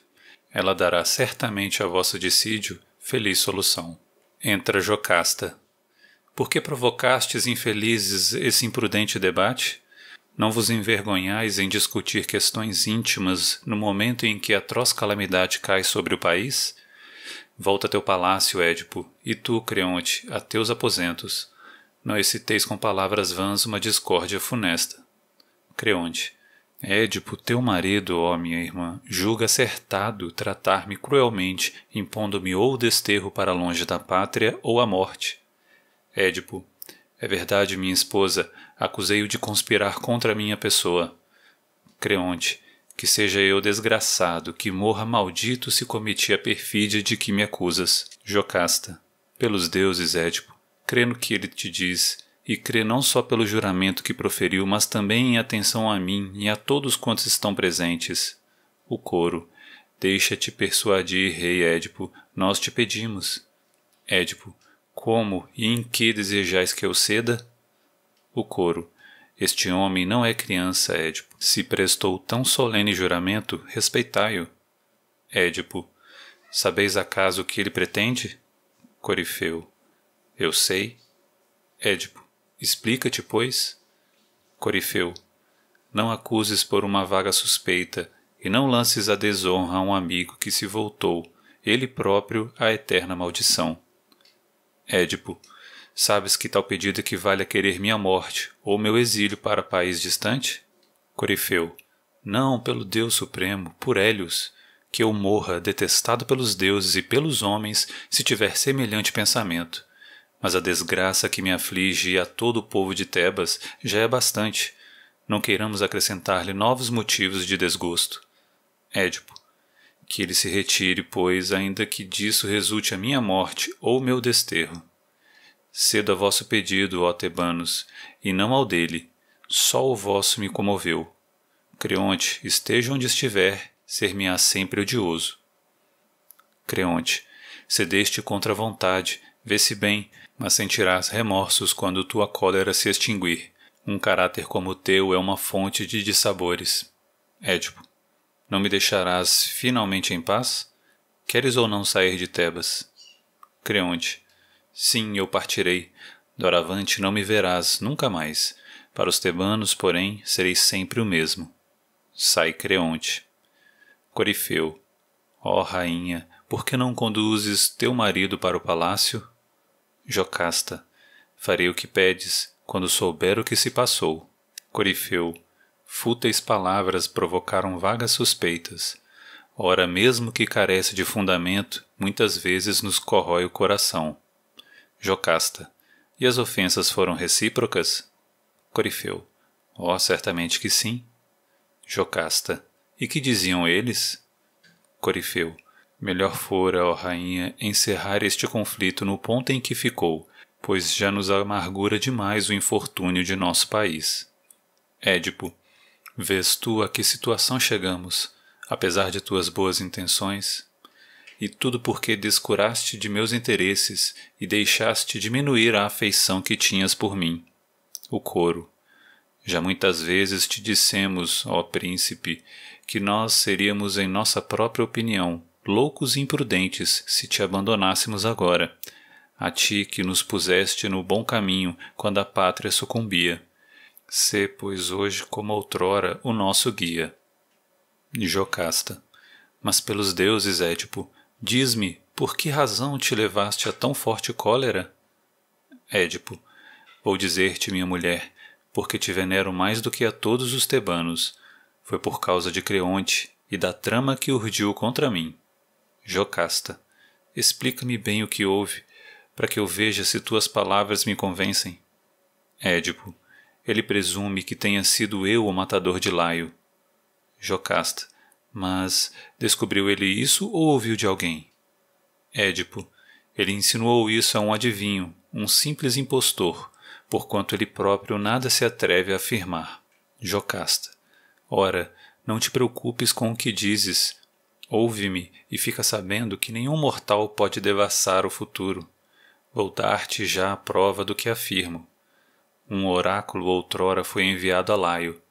Ela dará certamente a vosso dissídio feliz solução. Entra Jocasta, por que provocastes, infelizes, esse imprudente debate? Não vos envergonhais em discutir questões íntimas no momento em que atroz calamidade cai sobre o país? Volta a teu palácio, Édipo, e tu, Creonte, a teus aposentos. Não exciteis com palavras vãs uma discórdia funesta. Creonte. Édipo, teu marido, ó minha irmã, julga acertado tratar-me cruelmente, impondo-me ou o desterro para longe da pátria ou a morte. Édipo. É verdade, minha esposa, acusei-o de conspirar contra minha pessoa. Creonte. Que seja eu desgraçado, que morra maldito se cometi a perfídia de que me acusas. Jocasta. Pelos deuses, Édipo, crê no que ele te diz, e crê não só pelo juramento que proferiu, mas também em atenção a mim e a todos quantos estão presentes. O coro. Deixa-te persuadir, rei Édipo, nós te pedimos. Édipo. Como e em que desejais que eu ceda? O coro. Este homem não é criança, Édipo. Se prestou tão solene juramento, respeitai-o. Édipo. Sabeis acaso o que ele pretende? Corifeu. Eu sei. Édipo. Explica-te, pois. Corifeu. Não acuses por uma vaga suspeita, e não lances a desonra a um amigo que se voltou, ele próprio, à eterna maldição. Édipo, sabes que tal pedido equivale é a querer minha morte ou meu exílio para país distante? Corifeu, não, pelo Deus Supremo, por Hélios, que eu morra, detestado pelos deuses e pelos homens, se tiver semelhante pensamento. Mas a desgraça que me aflige a todo o povo de Tebas já é bastante. Não queiramos acrescentar-lhe novos motivos de desgosto. Édipo, que ele se retire, pois, ainda que disso resulte a minha morte ou meu desterro. Cedo a vosso pedido, ó Tebanos, e não ao dele, só o vosso me comoveu. Creonte, esteja onde estiver, ser-me-á sempre odioso. Creonte, cedeste contra a vontade, vê-se bem, mas sentirás remorsos quando tua cólera se extinguir. Um caráter como o teu é uma fonte de dissabores. Édipo. Não me deixarás finalmente em paz? Queres ou não sair de Tebas? Creonte. Sim, eu partirei. Doravante não me verás nunca mais. Para os tebanos, porém, serei sempre o mesmo. Sai Creonte. Corifeu. Ó oh, rainha, por que não conduzes teu marido para o palácio? Jocasta. Farei o que pedes, quando souber o que se passou. Corifeu. Fúteis palavras provocaram vagas suspeitas. Ora, mesmo que carece de fundamento, muitas vezes nos corrói o coração. Jocasta. E as ofensas foram recíprocas? Corifeu. Oh, certamente que sim. Jocasta. E que diziam eles? Corifeu. Melhor fora, ó rainha, encerrar este conflito no ponto em que ficou, pois já nos amargura demais o infortúnio de nosso país. Édipo. Vês tu a que situação chegamos, apesar de tuas boas intenções, e tudo porque descuraste de meus interesses e deixaste diminuir a afeição que tinhas por mim. O coro. Já muitas vezes te dissemos, ó príncipe, que nós seríamos, em nossa própria opinião, loucos e imprudentes se te abandonássemos agora, a ti que nos puseste no bom caminho quando a pátria sucumbia. Sê, pois, hoje como outrora o nosso guia. Jocasta. Mas pelos deuses, Édipo, diz-me, por que razão te levaste a tão forte cólera? Édipo. Vou dizer-te, minha mulher, porque te venero mais do que a todos os tebanos. Foi por causa de Creonte e da trama que urdiu contra mim. Jocasta. Explica-me bem o que houve, para que eu veja se tuas palavras me convencem. Édipo. Ele presume que tenha sido eu o matador de Laio. Jocasta. Mas descobriu ele isso ou ouviu de alguém? Édipo. Ele insinuou isso a um adivinho, um simples impostor, porquanto ele próprio nada se atreve a afirmar. Jocasta. Ora, não te preocupes com o que dizes. Ouve-me e fica sabendo que nenhum mortal pode devassar o futuro. Voltar-te já à prova do que afirmo um oráculo outrora foi enviado a Laio.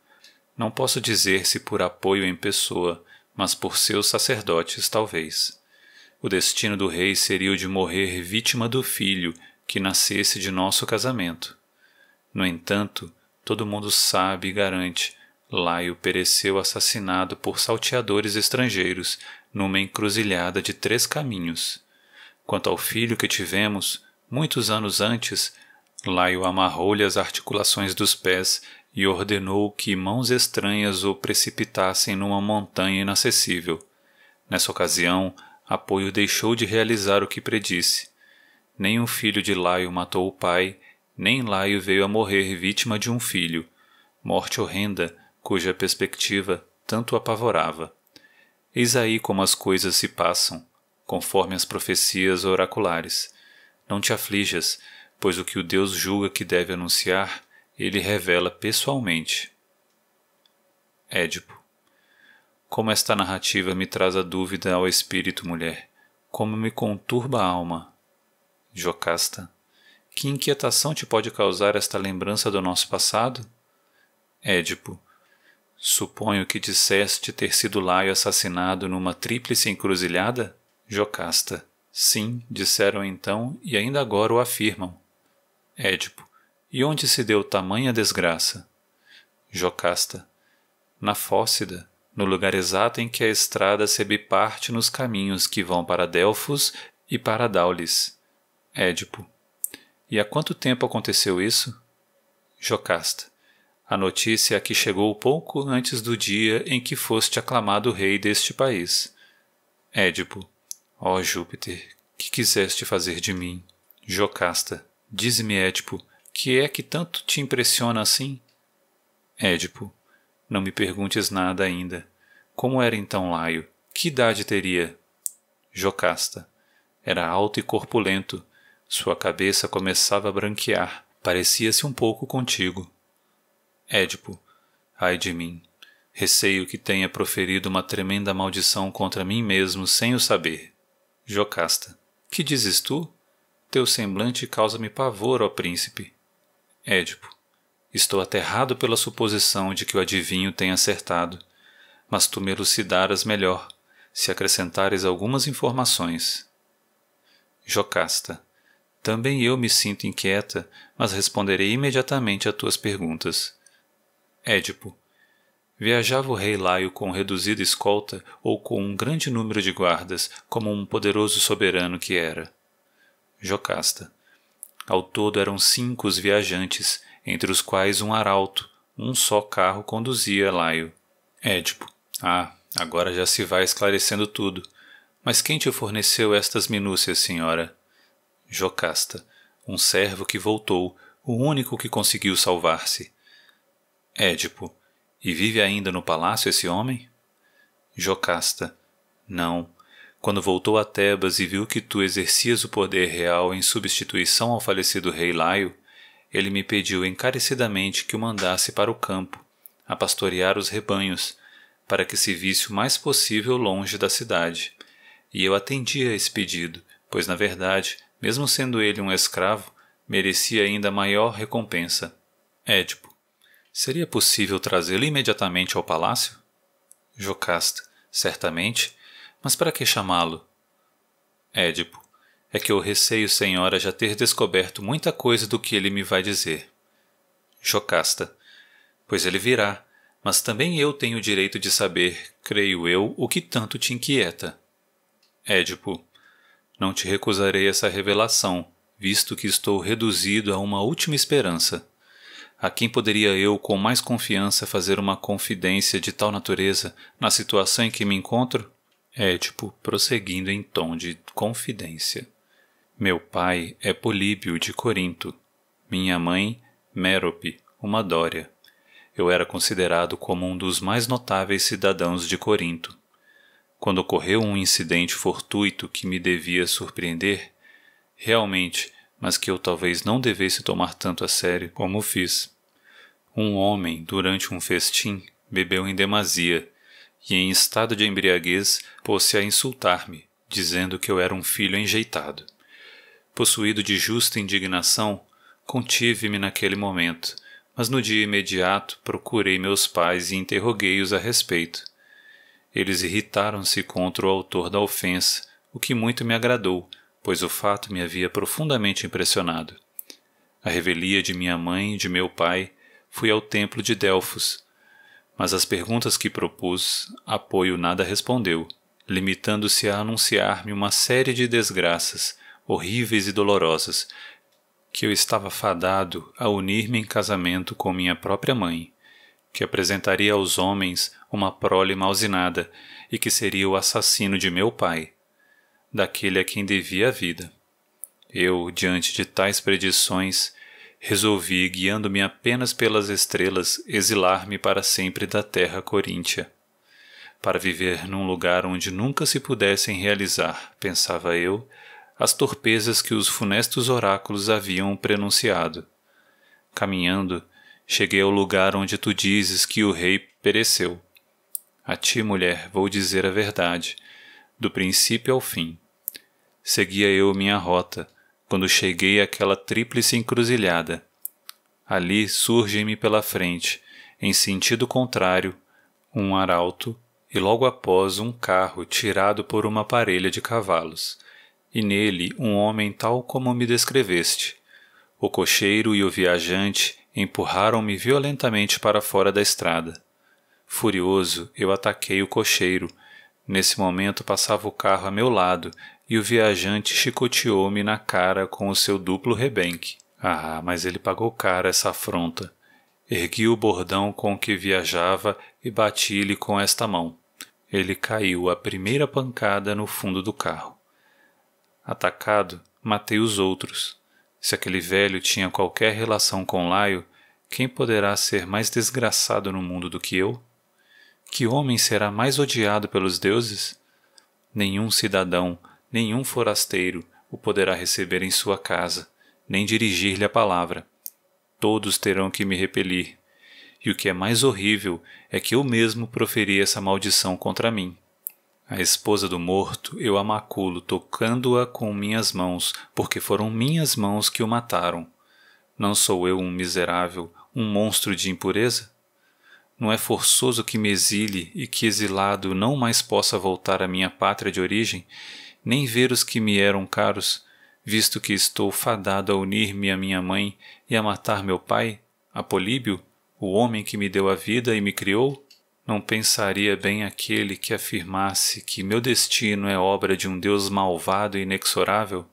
Não posso dizer se por apoio em pessoa, mas por seus sacerdotes, talvez. O destino do rei seria o de morrer vítima do filho que nascesse de nosso casamento. No entanto, todo mundo sabe e garante, Laio pereceu assassinado por salteadores estrangeiros numa encruzilhada de três caminhos. Quanto ao filho que tivemos, muitos anos antes, Laio amarrou-lhe as articulações dos pés e ordenou que mãos estranhas o precipitassem numa montanha inacessível. Nessa ocasião, Apoio deixou de realizar o que predisse. Nem um filho de Laio matou o pai, nem Laio veio a morrer vítima de um filho, morte horrenda cuja perspectiva tanto apavorava. Eis aí como as coisas se passam, conforme as profecias oraculares. Não te aflijas, pois o que o Deus julga que deve anunciar, ele revela pessoalmente. Édipo. Como esta narrativa me traz a dúvida ao espírito, mulher, como me conturba a alma. Jocasta. Que inquietação te pode causar esta lembrança do nosso passado? Édipo. Suponho que disseste ter sido Laio assassinado numa tríplice encruzilhada? Jocasta. Sim, disseram então e ainda agora o afirmam. Édipo. E onde se deu tamanha desgraça? Jocasta. Na Fócida, no lugar exato em que a estrada se biparte nos caminhos que vão para Delfos e para Daulis. Édipo. E há quanto tempo aconteceu isso? Jocasta. A notícia é que chegou pouco antes do dia em que foste aclamado rei deste país. Édipo. Ó oh, Júpiter, que quiseste fazer de mim? Jocasta. Diz-me, Édipo, que é que tanto te impressiona assim? Édipo, não me perguntes nada ainda. Como era então Laio? Que idade teria? Jocasta. Era alto e corpulento. Sua cabeça começava a branquear. Parecia-se um pouco contigo. Édipo. Ai de mim. Receio que tenha proferido uma tremenda maldição contra mim mesmo sem o saber. Jocasta. Que dizes tu? Teu semblante causa-me pavor, ó príncipe. Édipo. Estou aterrado pela suposição de que o adivinho tenha acertado, mas tu me elucidaras melhor, se acrescentares algumas informações. Jocasta. Também eu me sinto inquieta, mas responderei imediatamente a tuas perguntas. Édipo. Viajava o rei Laio com reduzida escolta ou com um grande número de guardas, como um poderoso soberano que era. Jocasta. Ao todo eram cinco os viajantes, entre os quais um arauto. Um só carro conduzia Laio. Édipo. Ah, agora já se vai esclarecendo tudo. Mas quem te forneceu estas minúcias, senhora? Jocasta. Um servo que voltou, o único que conseguiu salvar-se. Édipo. E vive ainda no palácio esse homem? Jocasta. Não, quando voltou a Tebas e viu que tu exercias o poder real em substituição ao falecido rei Laio, ele me pediu encarecidamente que o mandasse para o campo, a pastorear os rebanhos, para que se visse o mais possível longe da cidade. E eu atendi a esse pedido, pois, na verdade, mesmo sendo ele um escravo, merecia ainda maior recompensa. Édipo. Seria possível trazê-lo imediatamente ao palácio? Jocasta. Certamente mas para que chamá-lo? Édipo, é que eu receio, senhora, já ter descoberto muita coisa do que ele me vai dizer. Jocasta, pois ele virá, mas também eu tenho o direito de saber, creio eu, o que tanto te inquieta. Édipo, não te recusarei essa revelação, visto que estou reduzido a uma última esperança. A quem poderia eu, com mais confiança, fazer uma confidência de tal natureza na situação em que me encontro? Édipo, prosseguindo em tom de confidência. Meu pai é Políbio de Corinto, minha mãe, Mérope, uma dória. Eu era considerado como um dos mais notáveis cidadãos de Corinto. Quando ocorreu um incidente fortuito que me devia surpreender, realmente, mas que eu talvez não devesse tomar tanto a sério como fiz. Um homem, durante um festim, bebeu em demasia e em estado de embriaguez pôs-se a insultar-me, dizendo que eu era um filho enjeitado. Possuído de justa indignação, contive-me naquele momento, mas no dia imediato procurei meus pais e interroguei-os a respeito. Eles irritaram-se contra o autor da ofensa, o que muito me agradou, pois o fato me havia profundamente impressionado. A revelia de minha mãe e de meu pai, fui ao templo de Delfos, mas às perguntas que propus, Apoio nada respondeu, limitando-se a anunciar-me uma série de desgraças, horríveis e dolorosas, que eu estava fadado a unir-me em casamento com minha própria mãe, que apresentaria aos homens uma prole malzinada e que seria o assassino de meu pai, daquele a quem devia a vida. Eu, diante de tais predições, resolvi, guiando-me apenas pelas estrelas, exilar-me para sempre da terra coríntia. Para viver num lugar onde nunca se pudessem realizar, pensava eu, as torpezas que os funestos oráculos haviam prenunciado. Caminhando, cheguei ao lugar onde tu dizes que o rei pereceu. A ti, mulher, vou dizer a verdade, do princípio ao fim. Seguia eu minha rota, quando cheguei àquela tríplice encruzilhada. Ali surge-me pela frente, em sentido contrário, um arauto e logo após um carro tirado por uma parelha de cavalos, e nele um homem tal como me descreveste. O cocheiro e o viajante empurraram-me violentamente para fora da estrada. Furioso, eu ataquei o cocheiro. Nesse momento passava o carro a meu lado e o viajante chicoteou-me na cara com o seu duplo rebenque. Ah, mas ele pagou caro essa afronta. Ergui o bordão com que viajava e bati-lhe com esta mão. Ele caiu a primeira pancada no fundo do carro. Atacado, matei os outros. Se aquele velho tinha qualquer relação com Laio, quem poderá ser mais desgraçado no mundo do que eu? Que homem será mais odiado pelos deuses? Nenhum cidadão, nenhum forasteiro o poderá receber em sua casa, nem dirigir-lhe a palavra. Todos terão que me repelir. E o que é mais horrível é que eu mesmo proferi essa maldição contra mim. A esposa do morto eu a maculo, tocando-a com minhas mãos, porque foram minhas mãos que o mataram. Não sou eu um miserável, um monstro de impureza? Não é forçoso que me exile e que exilado não mais possa voltar à minha pátria de origem? nem ver os que me eram caros, visto que estou fadado a unir-me à minha mãe e a matar meu pai, Apolíbio, o homem que me deu a vida e me criou? Não pensaria bem aquele que afirmasse que meu destino é obra de um Deus malvado e inexorável?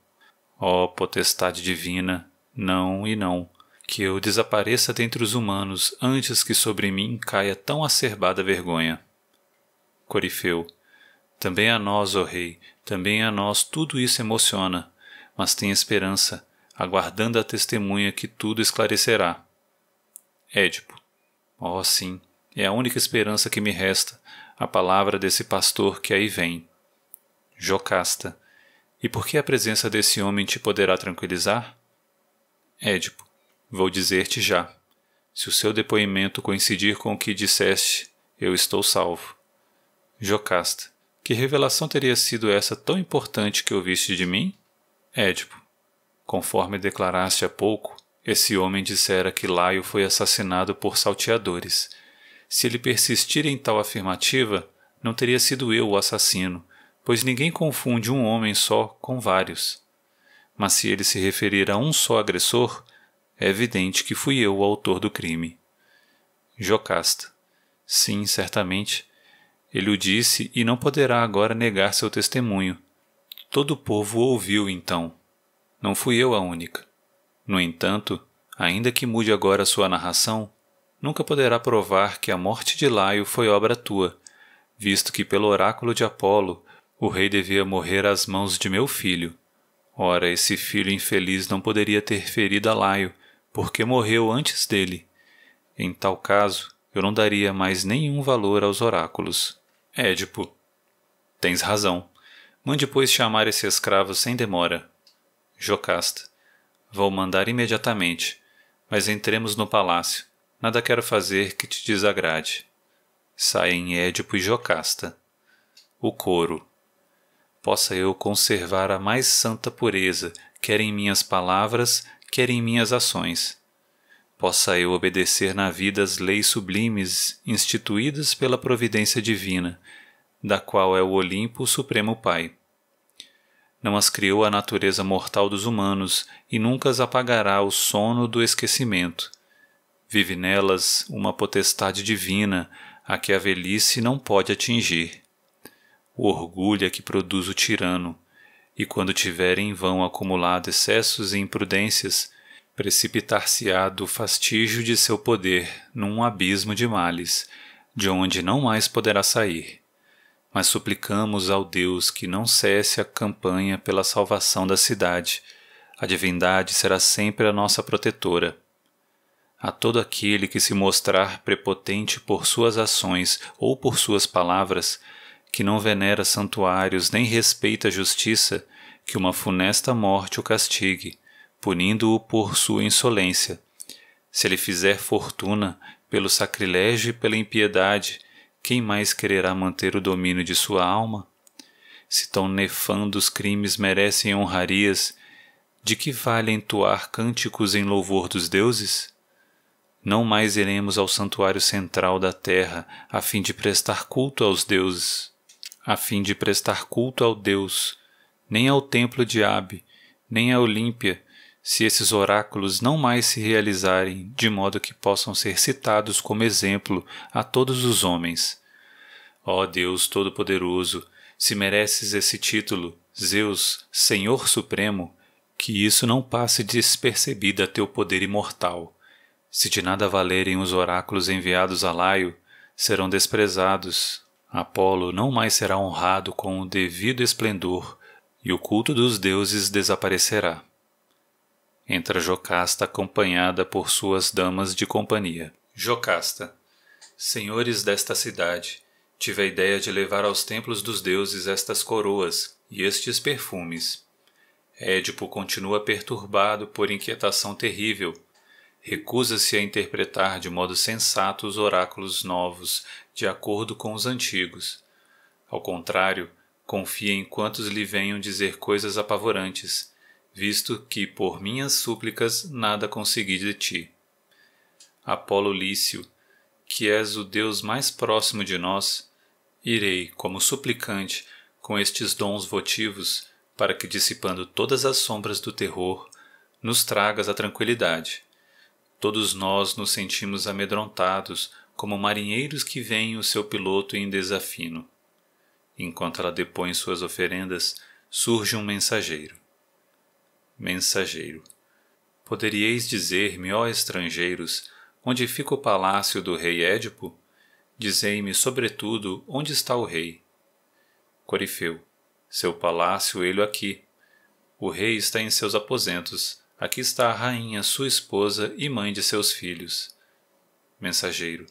Ó oh, potestade divina, não e não, que eu desapareça dentre os humanos antes que sobre mim caia tão acerbada vergonha. Corifeu, também a nós, ó oh Rei, também a nós tudo isso emociona, mas tem esperança, aguardando a testemunha que tudo esclarecerá. Édipo. Oh, sim, é a única esperança que me resta, a palavra desse pastor que aí vem. Jocasta. E por que a presença desse homem te poderá tranquilizar? Édipo. Vou dizer-te já. Se o seu depoimento coincidir com o que disseste, eu estou salvo. Jocasta. Que revelação teria sido essa tão importante que ouviste de mim? Édipo. Conforme declaraste há pouco, esse homem dissera que Laio foi assassinado por salteadores. Se ele persistir em tal afirmativa, não teria sido eu o assassino, pois ninguém confunde um homem só com vários. Mas se ele se referir a um só agressor, é evidente que fui eu o autor do crime. Jocasta. Sim, certamente, ele o disse e não poderá agora negar seu testemunho. Todo o povo ouviu então. Não fui eu a única. No entanto, ainda que mude agora sua narração, nunca poderá provar que a morte de Laio foi obra tua, visto que pelo oráculo de Apolo o rei devia morrer às mãos de meu filho. Ora, esse filho infeliz não poderia ter ferido a Laio, porque morreu antes dele. Em tal caso, eu não daria mais nenhum valor aos oráculos. Édipo. Tens razão. Mande, pois, chamar esse escravo sem demora. Jocasta. Vou mandar imediatamente. Mas entremos no palácio. Nada quero fazer que te desagrade. Saem Édipo e Jocasta. O coro. Possa eu conservar a mais santa pureza, quer em minhas palavras, quer em minhas ações possa eu obedecer na vida as leis sublimes instituídas pela providência divina, da qual é o Olimpo o Supremo Pai. Não as criou a natureza mortal dos humanos e nunca as apagará o sono do esquecimento. Vive nelas uma potestade divina a que a velhice não pode atingir. O orgulho é que produz o tirano, e quando tiver em vão acumulado excessos e imprudências, precipitar-se-á do fastígio de seu poder num abismo de males, de onde não mais poderá sair. Mas suplicamos ao Deus que não cesse a campanha pela salvação da cidade. A divindade será sempre a nossa protetora. A todo aquele que se mostrar prepotente por suas ações ou por suas palavras, que não venera santuários nem respeita a justiça, que uma funesta morte o castigue punindo-o por sua insolência. Se ele fizer fortuna pelo sacrilégio e pela impiedade, quem mais quererá manter o domínio de sua alma? Se tão nefandos crimes merecem honrarias, de que vale entoar cânticos em louvor dos deuses? Não mais iremos ao santuário central da terra, a fim de prestar culto aos deuses, a fim de prestar culto ao Deus, nem ao templo de Abe, nem à Olímpia, se esses oráculos não mais se realizarem, de modo que possam ser citados como exemplo a todos os homens. Ó Deus Todo-Poderoso, se mereces esse título, Zeus, Senhor Supremo, que isso não passe despercebido a teu poder imortal. Se de nada valerem os oráculos enviados a Laio, serão desprezados. Apolo não mais será honrado com o devido esplendor, e o culto dos deuses desaparecerá entra Jocasta acompanhada por suas damas de companhia. Jocasta, senhores desta cidade, tive a ideia de levar aos templos dos deuses estas coroas e estes perfumes. Édipo continua perturbado por inquietação terrível. Recusa-se a interpretar de modo sensato os oráculos novos, de acordo com os antigos. Ao contrário, confia em quantos lhe venham dizer coisas apavorantes, visto que por minhas súplicas nada consegui de ti. Apolo Lício, que és o Deus mais próximo de nós, irei, como suplicante, com estes dons votivos, para que, dissipando todas as sombras do terror, nos tragas a tranquilidade. Todos nós nos sentimos amedrontados, como marinheiros que veem o seu piloto em desafino. Enquanto ela depõe suas oferendas, surge um mensageiro mensageiro. Poderíeis dizer-me, ó estrangeiros, onde fica o palácio do rei Édipo? Dizei-me, sobretudo, onde está o rei? Corifeu, seu palácio ele aqui. O rei está em seus aposentos. Aqui está a rainha, sua esposa e mãe de seus filhos. Mensageiro,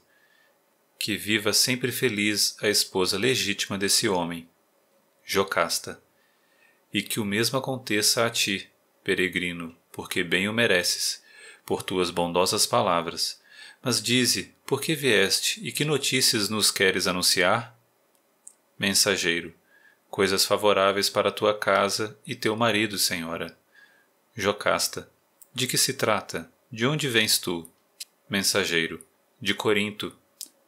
que viva sempre feliz a esposa legítima desse homem. Jocasta, e que o mesmo aconteça a ti, peregrino, porque bem o mereces, por tuas bondosas palavras. Mas dize, por que vieste e que notícias nos queres anunciar? Mensageiro, coisas favoráveis para tua casa e teu marido, senhora. Jocasta, de que se trata? De onde vens tu? Mensageiro, de Corinto.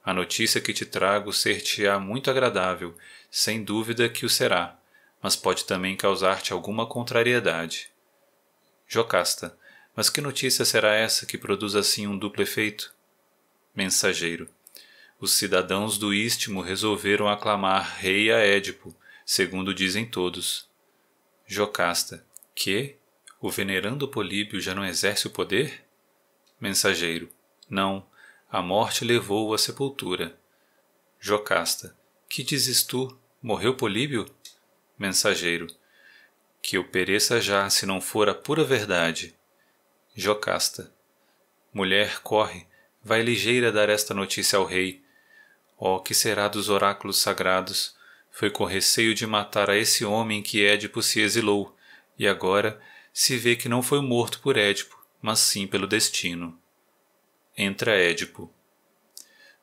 A notícia que te trago ser-te-á muito agradável, sem dúvida que o será, mas pode também causar-te alguma contrariedade. Jocasta. Mas que notícia será essa que produz assim um duplo efeito? Mensageiro. Os cidadãos do Istmo resolveram aclamar rei a Édipo, segundo dizem todos. Jocasta. Que? O venerando Políbio já não exerce o poder? Mensageiro. Não, a morte levou-o à sepultura. Jocasta. Que dizes tu? Morreu Políbio? Mensageiro que eu pereça já se não for a pura verdade. Jocasta. Mulher, corre, vai ligeira dar esta notícia ao rei. Oh, que será dos oráculos sagrados? Foi com receio de matar a esse homem que Édipo se exilou, e agora se vê que não foi morto por Édipo, mas sim pelo destino. Entra Édipo.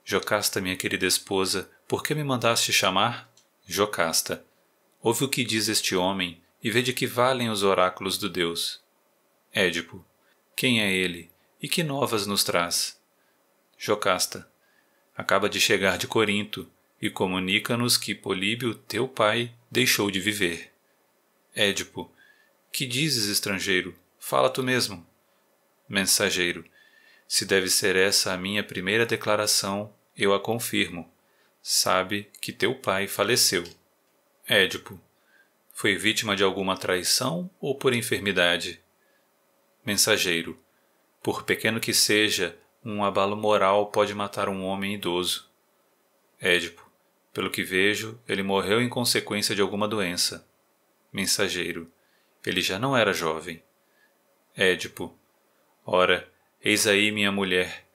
Jocasta, minha querida esposa, por que me mandaste chamar? Jocasta. Ouve o que diz este homem e vede que valem os oráculos do Deus. Édipo, quem é ele e que novas nos traz? Jocasta, acaba de chegar de Corinto e comunica-nos que Políbio, teu pai, deixou de viver. Édipo, que dizes, estrangeiro? Fala tu mesmo. Mensageiro, se deve ser essa a minha primeira declaração, eu a confirmo. Sabe que teu pai faleceu. Édipo, foi vítima de alguma traição ou por enfermidade? Mensageiro: Por pequeno que seja, um abalo moral pode matar um homem idoso. Édipo: Pelo que vejo, ele morreu em consequência de alguma doença. Mensageiro: Ele já não era jovem. Édipo: Ora, eis aí minha mulher.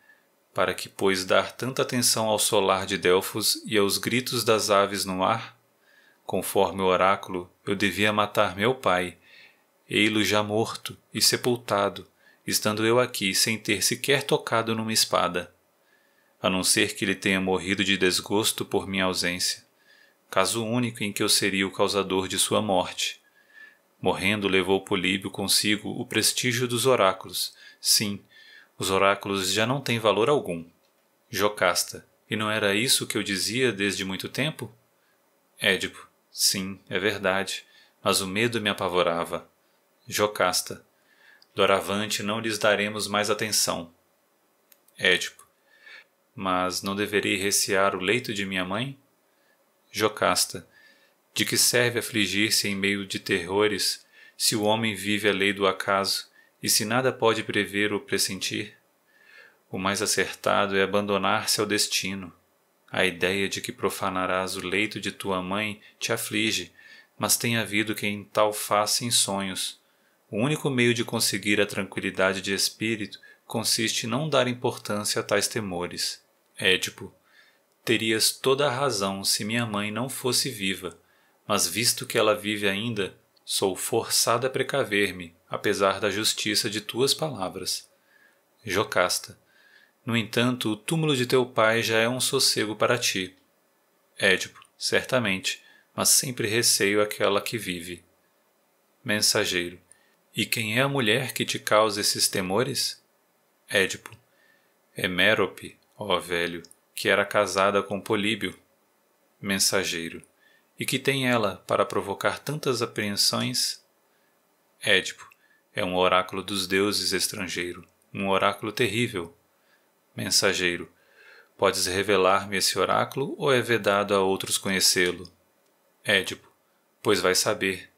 Para que, pois, dar tanta atenção ao solar de Delfos e aos gritos das aves no ar? Conforme o oráculo, eu devia matar meu pai, ei-lo já morto e sepultado, estando eu aqui sem ter sequer tocado numa espada, a não ser que ele tenha morrido de desgosto por minha ausência, caso único em que eu seria o causador de sua morte. Morrendo, levou Políbio consigo o prestígio dos oráculos. Sim, os oráculos já não têm valor algum. Jocasta, e não era isso que eu dizia desde muito tempo? Édipo, Sim, é verdade, mas o medo me apavorava. Jocasta. Doravante não lhes daremos mais atenção. Édipo. Mas não deverei recear o leito de minha mãe? Jocasta. De que serve afligir-se em meio de terrores, se o homem vive a lei do acaso, e se nada pode prever ou pressentir? O mais acertado é abandonar-se ao destino. A ideia de que profanarás o leito de tua mãe te aflige, mas tem havido quem tal faça em sonhos. O único meio de conseguir a tranquilidade de espírito consiste em não dar importância a tais temores. Édipo, terias toda a razão se minha mãe não fosse viva, mas visto que ela vive ainda, sou forçada a precaver-me, apesar da justiça de tuas palavras. Jocasta, no entanto, o túmulo de teu pai já é um sossego para ti. Édipo, certamente, mas sempre receio aquela que vive. Mensageiro, e quem é a mulher que te causa esses temores? Édipo, é Mérope, ó velho, que era casada com Políbio. Mensageiro, e que tem ela para provocar tantas apreensões? Édipo, é um oráculo dos deuses estrangeiro, um oráculo terrível. Mensageiro, podes revelar-me esse oráculo ou é vedado a outros conhecê-lo? Édipo, pois vai saber.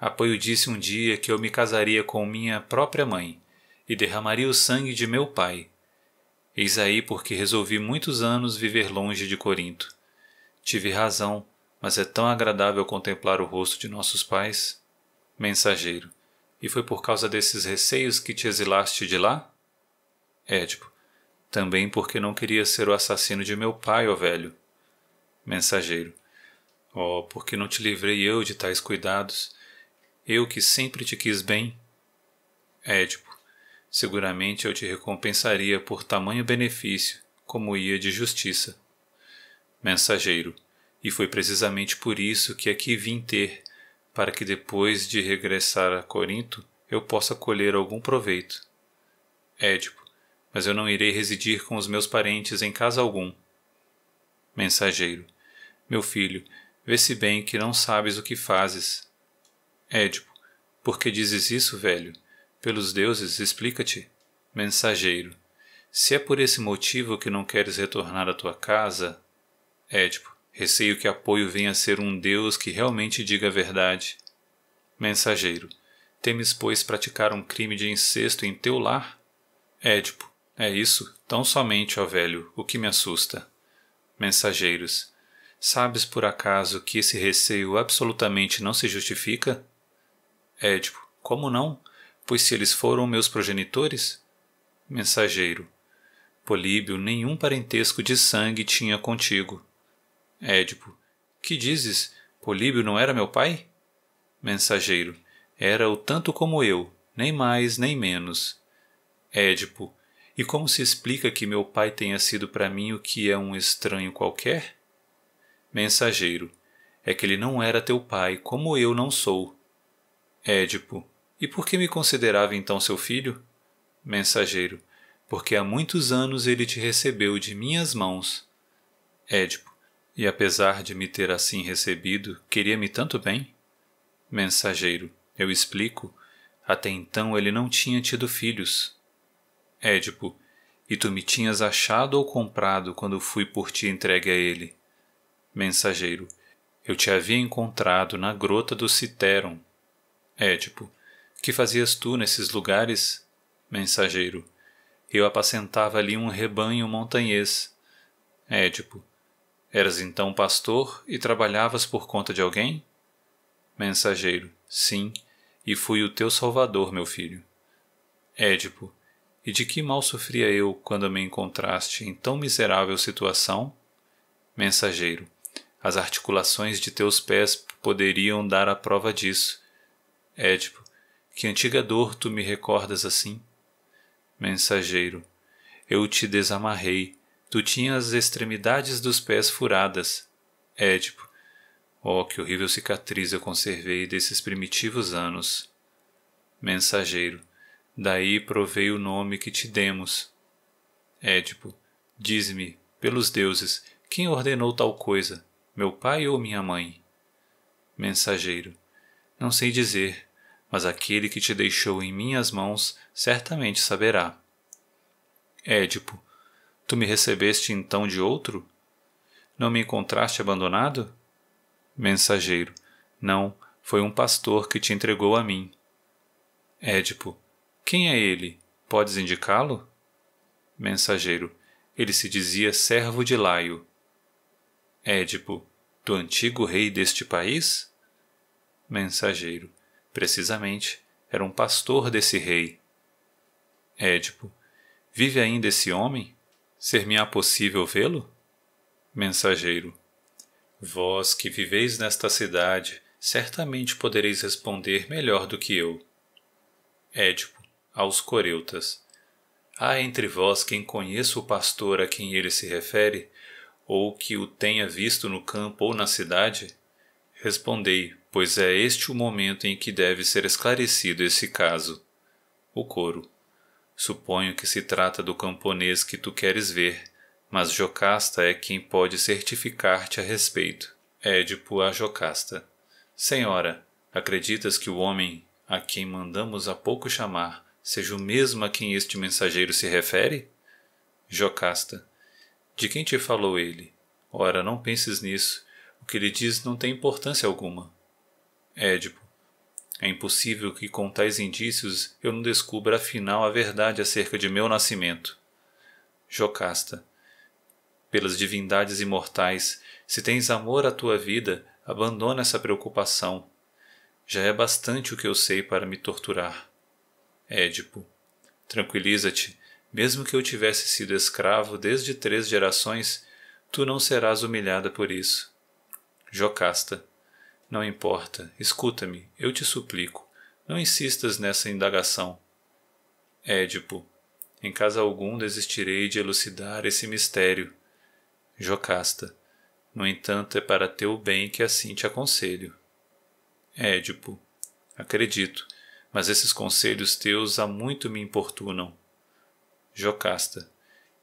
Apoio disse um dia que eu me casaria com minha própria mãe e derramaria o sangue de meu pai. Eis aí porque resolvi muitos anos viver longe de Corinto. Tive razão, mas é tão agradável contemplar o rosto de nossos pais. Mensageiro, e foi por causa desses receios que te exilaste de lá? Édipo, também porque não queria ser o assassino de meu pai, ó velho. Mensageiro. Ó, oh, porque não te livrei eu de tais cuidados, eu que sempre te quis bem? Édipo. Seguramente eu te recompensaria por tamanho benefício, como ia de justiça. Mensageiro. E foi precisamente por isso que aqui vim ter, para que depois de regressar a Corinto eu possa colher algum proveito. Édipo mas eu não irei residir com os meus parentes em casa algum. Mensageiro, meu filho, vê-se bem que não sabes o que fazes. Édipo, por que dizes isso, velho? Pelos deuses, explica-te. Mensageiro, se é por esse motivo que não queres retornar à tua casa. Édipo, receio que Apoio venha a ser um deus que realmente diga a verdade. Mensageiro, temes, pois, praticar um crime de incesto em teu lar? Édipo, é isso, tão somente, ó velho, o que me assusta. Mensageiros, sabes por acaso que esse receio absolutamente não se justifica? Édipo, como não? Pois se eles foram meus progenitores? Mensageiro, Políbio nenhum parentesco de sangue tinha contigo. Édipo, que dizes? Políbio não era meu pai? Mensageiro, era o tanto como eu, nem mais nem menos. Édipo, e como se explica que meu pai tenha sido para mim o que é um estranho qualquer? Mensageiro, é que ele não era teu pai, como eu não sou. Édipo, e por que me considerava então seu filho? Mensageiro, porque há muitos anos ele te recebeu de minhas mãos. Édipo, e apesar de me ter assim recebido, queria-me tanto bem? Mensageiro, eu explico. Até então ele não tinha tido filhos. Édipo, e tu me tinhas achado ou comprado quando fui por ti entregue a ele. Mensageiro, eu te havia encontrado na grota do Citeron. Édipo, que fazias tu nesses lugares? Mensageiro, eu apacentava ali um rebanho montanhês. Édipo, eras então pastor e trabalhavas por conta de alguém? Mensageiro, sim, e fui o teu salvador, meu filho. Édipo, e de que mal sofria eu quando me encontraste em tão miserável situação? Mensageiro, as articulações de teus pés poderiam dar a prova disso. Édipo, que antiga dor tu me recordas assim? Mensageiro, eu te desamarrei, tu tinhas as extremidades dos pés furadas. Édipo, oh, que horrível cicatriz eu conservei desses primitivos anos. Mensageiro, Daí provei o nome que te demos. Édipo, diz-me, pelos deuses, quem ordenou tal coisa, meu pai ou minha mãe? Mensageiro, não sei dizer, mas aquele que te deixou em minhas mãos certamente saberá. Édipo, tu me recebeste então de outro? Não me encontraste abandonado? Mensageiro, não, foi um pastor que te entregou a mim. Édipo, quem é ele? Podes indicá-lo? Mensageiro. Ele se dizia servo de Laio. Édipo. Do antigo rei deste país? Mensageiro. Precisamente, era um pastor desse rei. Édipo. Vive ainda esse homem? Ser-me-á possível vê-lo? Mensageiro. Vós que viveis nesta cidade, certamente podereis responder melhor do que eu. Édipo aos coreutas. Há entre vós quem conheça o pastor a quem ele se refere, ou que o tenha visto no campo ou na cidade? Respondei, pois é este o momento em que deve ser esclarecido esse caso. O coro. Suponho que se trata do camponês que tu queres ver, mas Jocasta é quem pode certificar-te a respeito. Édipo a Jocasta. Senhora, acreditas que o homem, a quem mandamos há pouco chamar, seja o mesmo a quem este mensageiro se refere? Jocasta. De quem te falou ele? Ora, não penses nisso. O que ele diz não tem importância alguma. Édipo. É impossível que com tais indícios eu não descubra afinal a verdade acerca de meu nascimento. Jocasta. Pelas divindades imortais, se tens amor à tua vida, abandona essa preocupação. Já é bastante o que eu sei para me torturar. Édipo. Tranquiliza-te, mesmo que eu tivesse sido escravo desde três gerações, tu não serás humilhada por isso. Jocasta. Não importa, escuta-me, eu te suplico, não insistas nessa indagação. Édipo. Em caso algum desistirei de elucidar esse mistério. Jocasta. No entanto, é para teu bem que assim te aconselho. Édipo. Acredito mas esses conselhos teus há muito me importunam. Jocasta,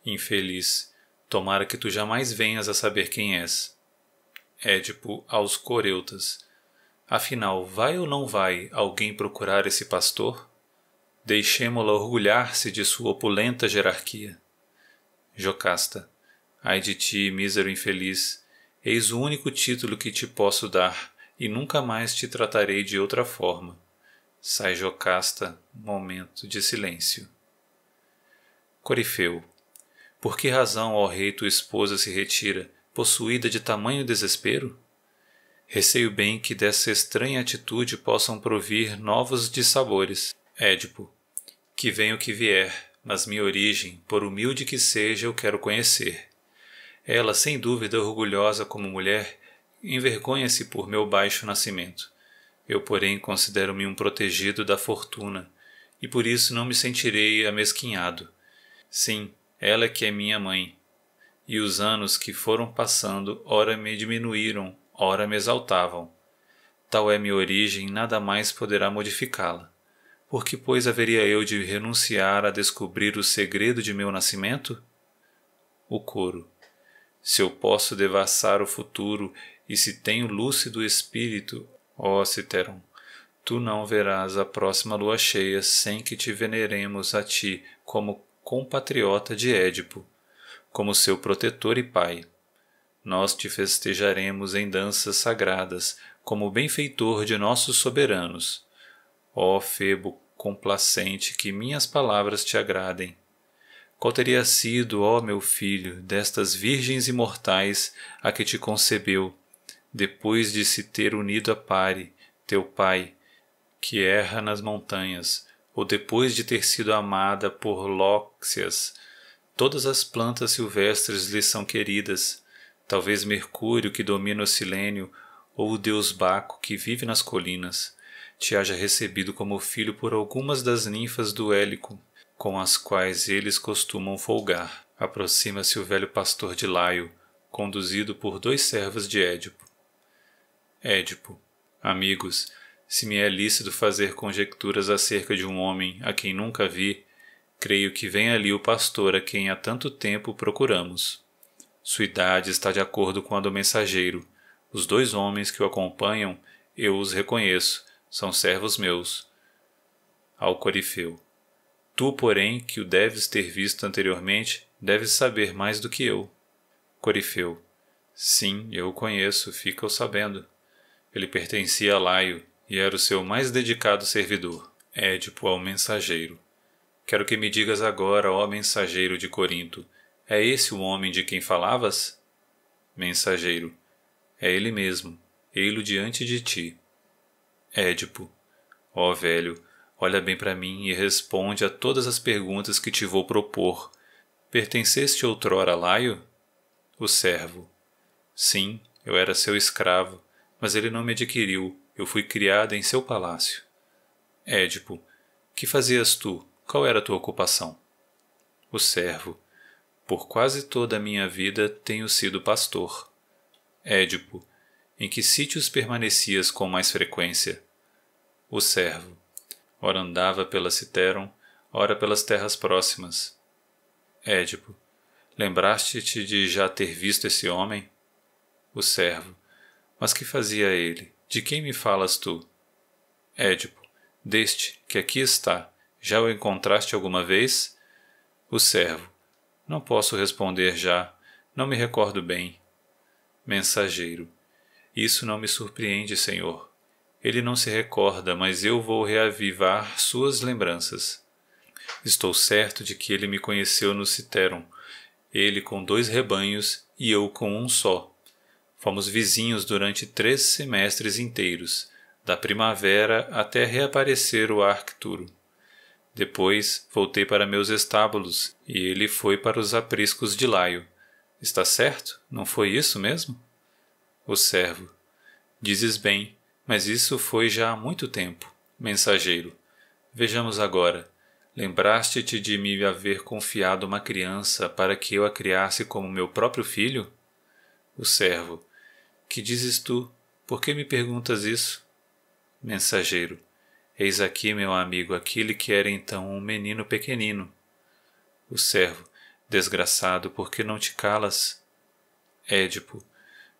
infeliz, tomara que tu jamais venhas a saber quem és. Édipo aos Coreutas. Afinal, vai ou não vai alguém procurar esse pastor? Deixemo-la orgulhar-se de sua opulenta jerarquia. Jocasta, ai de ti, mísero infeliz, eis o único título que te posso dar, e nunca mais te tratarei de outra forma. Sai Jocasta, momento de silêncio. Corifeu. Por que razão, ó rei, tua esposa se retira, possuída de tamanho desespero? Receio bem que dessa estranha atitude possam provir novos dissabores. Édipo. Que venha o que vier, mas minha origem, por humilde que seja, eu quero conhecer. Ela, sem dúvida orgulhosa como mulher, envergonha-se por meu baixo nascimento. Eu, porém, considero-me um protegido da fortuna, e por isso não me sentirei amesquinhado. Sim, ela é que é minha mãe. E os anos que foram passando, ora me diminuíram, ora me exaltavam. Tal é minha origem, nada mais poderá modificá-la. Porque, pois, haveria eu de renunciar a descobrir o segredo de meu nascimento? O coro. Se eu posso devassar o futuro e se tenho lúcido espírito, Ó Citeron, tu não verás a próxima lua cheia sem que te veneremos a ti como compatriota de Édipo, como seu protetor e pai. Nós te festejaremos em danças sagradas, como benfeitor de nossos soberanos. Ó Febo complacente, que minhas palavras te agradem. Qual teria sido, ó meu filho, destas virgens imortais, a que te concebeu, depois de se ter unido a Pare, teu pai, que erra nas montanhas, ou depois de ter sido amada por Lóxias, todas as plantas silvestres lhe são queridas. Talvez Mercúrio, que domina o Silênio, ou o deus Baco, que vive nas colinas, te haja recebido como filho por algumas das ninfas do Hélico, com as quais eles costumam folgar. Aproxima-se o velho pastor de Laio, conduzido por dois servos de Édipo. Édipo. Amigos, se me é lícito fazer conjecturas acerca de um homem a quem nunca vi, creio que vem ali o pastor a quem há tanto tempo procuramos. Sua idade está de acordo com a do mensageiro. Os dois homens que o acompanham, eu os reconheço, são servos meus. Ao Corifeu. Tu, porém, que o deves ter visto anteriormente, deves saber mais do que eu. Corifeu. Sim, eu o conheço, fica-o sabendo. Ele pertencia a Laio e era o seu mais dedicado servidor, Édipo ao mensageiro. Quero que me digas agora, ó mensageiro de Corinto, é esse o homem de quem falavas? Mensageiro, é ele mesmo, ei-lo diante de ti. Édipo, ó velho, olha bem para mim e responde a todas as perguntas que te vou propor. Pertenceste outrora a Laio? O servo, sim, eu era seu escravo mas ele não me adquiriu, eu fui criada em seu palácio. Édipo, que fazias tu? Qual era a tua ocupação? O servo, por quase toda a minha vida tenho sido pastor. Édipo, em que sítios permanecias com mais frequência? O servo, ora andava pela Citeron, ora pelas terras próximas. Édipo, lembraste-te de já ter visto esse homem? O servo, mas que fazia ele? De quem me falas tu? Édipo, deste que aqui está, já o encontraste alguma vez? O servo, não posso responder já, não me recordo bem. Mensageiro, isso não me surpreende, senhor. Ele não se recorda, mas eu vou reavivar suas lembranças. Estou certo de que ele me conheceu no Citerum, ele com dois rebanhos e eu com um só. Fomos vizinhos durante três semestres inteiros, da primavera até reaparecer o Arcturo. Depois voltei para meus estábulos e ele foi para os apriscos de Laio. Está certo? Não foi isso mesmo? O servo. Dizes bem, mas isso foi já há muito tempo. Mensageiro. Vejamos agora. Lembraste-te de me haver confiado uma criança para que eu a criasse como meu próprio filho? O servo. Que dizes tu? Por que me perguntas isso? Mensageiro, eis aqui, meu amigo, aquele que era então um menino pequenino. O servo, desgraçado, por que não te calas? Édipo,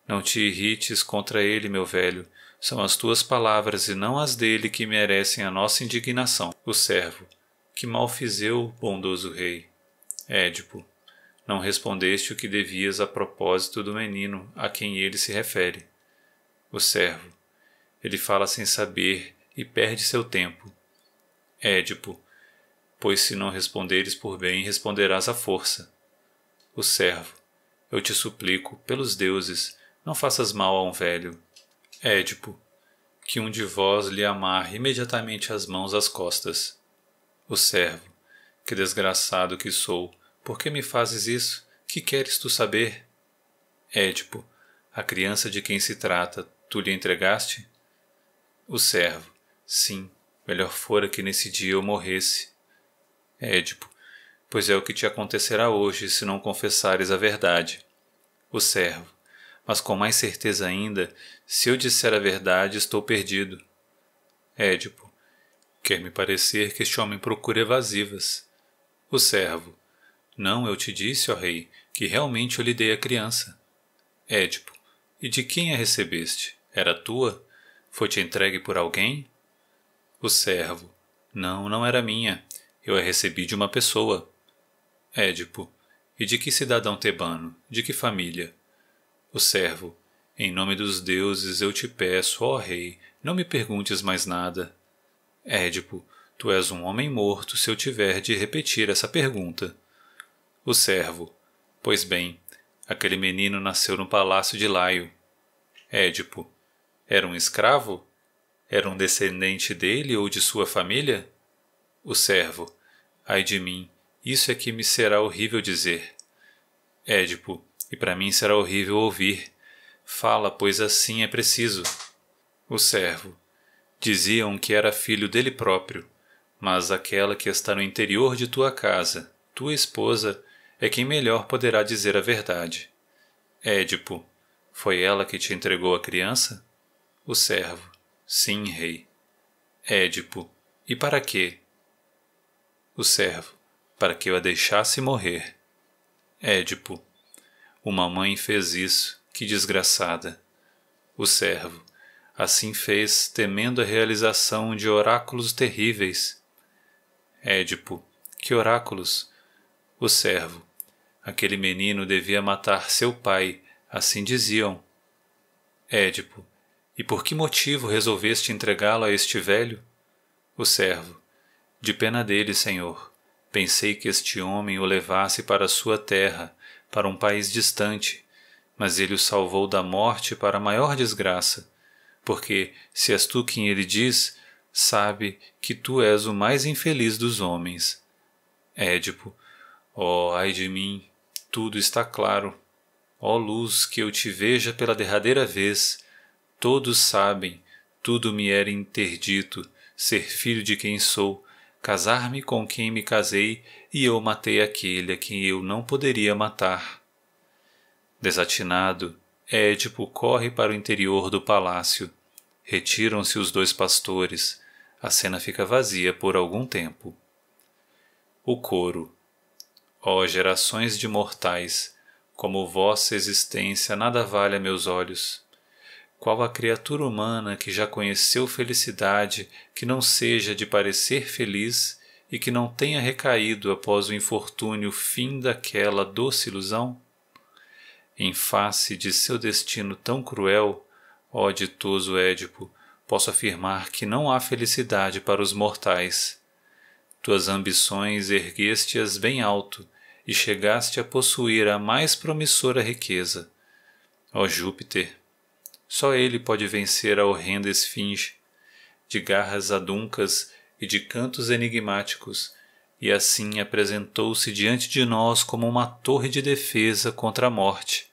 não te irrites contra ele, meu velho. São as tuas palavras e não as dele que merecem a nossa indignação. O servo, que mal fiz eu, bondoso rei? Édipo, não respondeste o que devias a propósito do menino a quem ele se refere. O servo. Ele fala sem saber e perde seu tempo. Édipo. Pois se não responderes por bem, responderás à força. O servo. Eu te suplico, pelos deuses, não faças mal a um velho. Édipo. Que um de vós lhe amarre imediatamente as mãos às costas. O servo. Que desgraçado que sou! Por que me fazes isso? Que queres tu saber? Édipo, a criança de quem se trata, tu lhe entregaste? O servo, sim, melhor fora que nesse dia eu morresse. Édipo, pois é o que te acontecerá hoje se não confessares a verdade. O servo, mas com mais certeza ainda, se eu disser a verdade, estou perdido. Édipo, quer me parecer que este homem procura evasivas. O servo, não, eu te disse, ó rei, que realmente eu lhe dei a criança. Édipo, e de quem a recebeste? Era tua? Foi-te entregue por alguém? O servo, não, não era minha. Eu a recebi de uma pessoa. Édipo, e de que cidadão tebano? De que família? O servo, em nome dos deuses eu te peço, ó rei, não me perguntes mais nada. Édipo, tu és um homem morto se eu tiver de repetir essa pergunta o servo. Pois bem, aquele menino nasceu no palácio de Laio. Édipo. Era um escravo? Era um descendente dele ou de sua família? O servo. Ai de mim, isso é que me será horrível dizer. Édipo. E para mim será horrível ouvir. Fala, pois assim é preciso. O servo. Diziam que era filho dele próprio, mas aquela que está no interior de tua casa, tua esposa, é quem melhor poderá dizer a verdade. Édipo, foi ela que te entregou a criança? O servo, sim, rei. Édipo, e para quê? O servo, para que eu a deixasse morrer. Édipo, uma mãe fez isso, que desgraçada. O servo, assim fez, temendo a realização de oráculos terríveis. Édipo, que oráculos? O servo, Aquele menino devia matar seu pai, assim diziam. Édipo, e por que motivo resolveste entregá-lo a este velho? O servo, de pena dele, senhor. Pensei que este homem o levasse para sua terra, para um país distante, mas ele o salvou da morte para a maior desgraça, porque, se és tu quem ele diz, sabe que tu és o mais infeliz dos homens. Édipo, oh, ai de mim, tudo está claro. Ó luz, que eu te veja pela derradeira vez, todos sabem, tudo me era interdito, ser filho de quem sou, casar-me com quem me casei, e eu matei aquele a quem eu não poderia matar. Desatinado, Édipo corre para o interior do palácio. Retiram-se os dois pastores. A cena fica vazia por algum tempo. O coro. Ó gerações de mortais, como vossa existência nada vale a meus olhos. Qual a criatura humana que já conheceu felicidade que não seja de parecer feliz e que não tenha recaído após o infortúnio fim daquela doce ilusão? Em face de seu destino tão cruel, ó ditoso Édipo, posso afirmar que não há felicidade para os mortais. Tuas ambições ergueste-as bem alto, e chegaste a possuir a mais promissora riqueza. Ó Júpiter, só ele pode vencer a horrenda esfinge, de garras aduncas e de cantos enigmáticos, e assim apresentou-se diante de nós como uma torre de defesa contra a morte.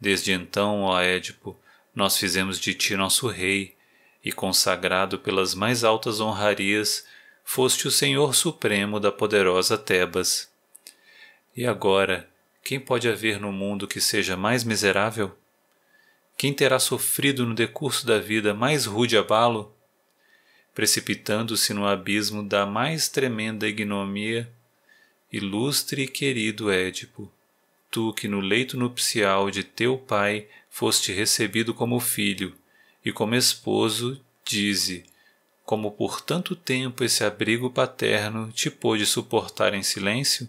Desde então, ó Édipo, nós fizemos de ti nosso rei, e consagrado pelas mais altas honrarias, foste o senhor supremo da poderosa Tebas. E agora, quem pode haver no mundo que seja mais miserável? Quem terá sofrido no decurso da vida mais rude abalo? Precipitando-se no abismo da mais tremenda ignomia, ilustre e querido Édipo, tu que no leito nupcial de teu pai foste recebido como filho e como esposo, dize, como por tanto tempo esse abrigo paterno te pôde suportar em silêncio?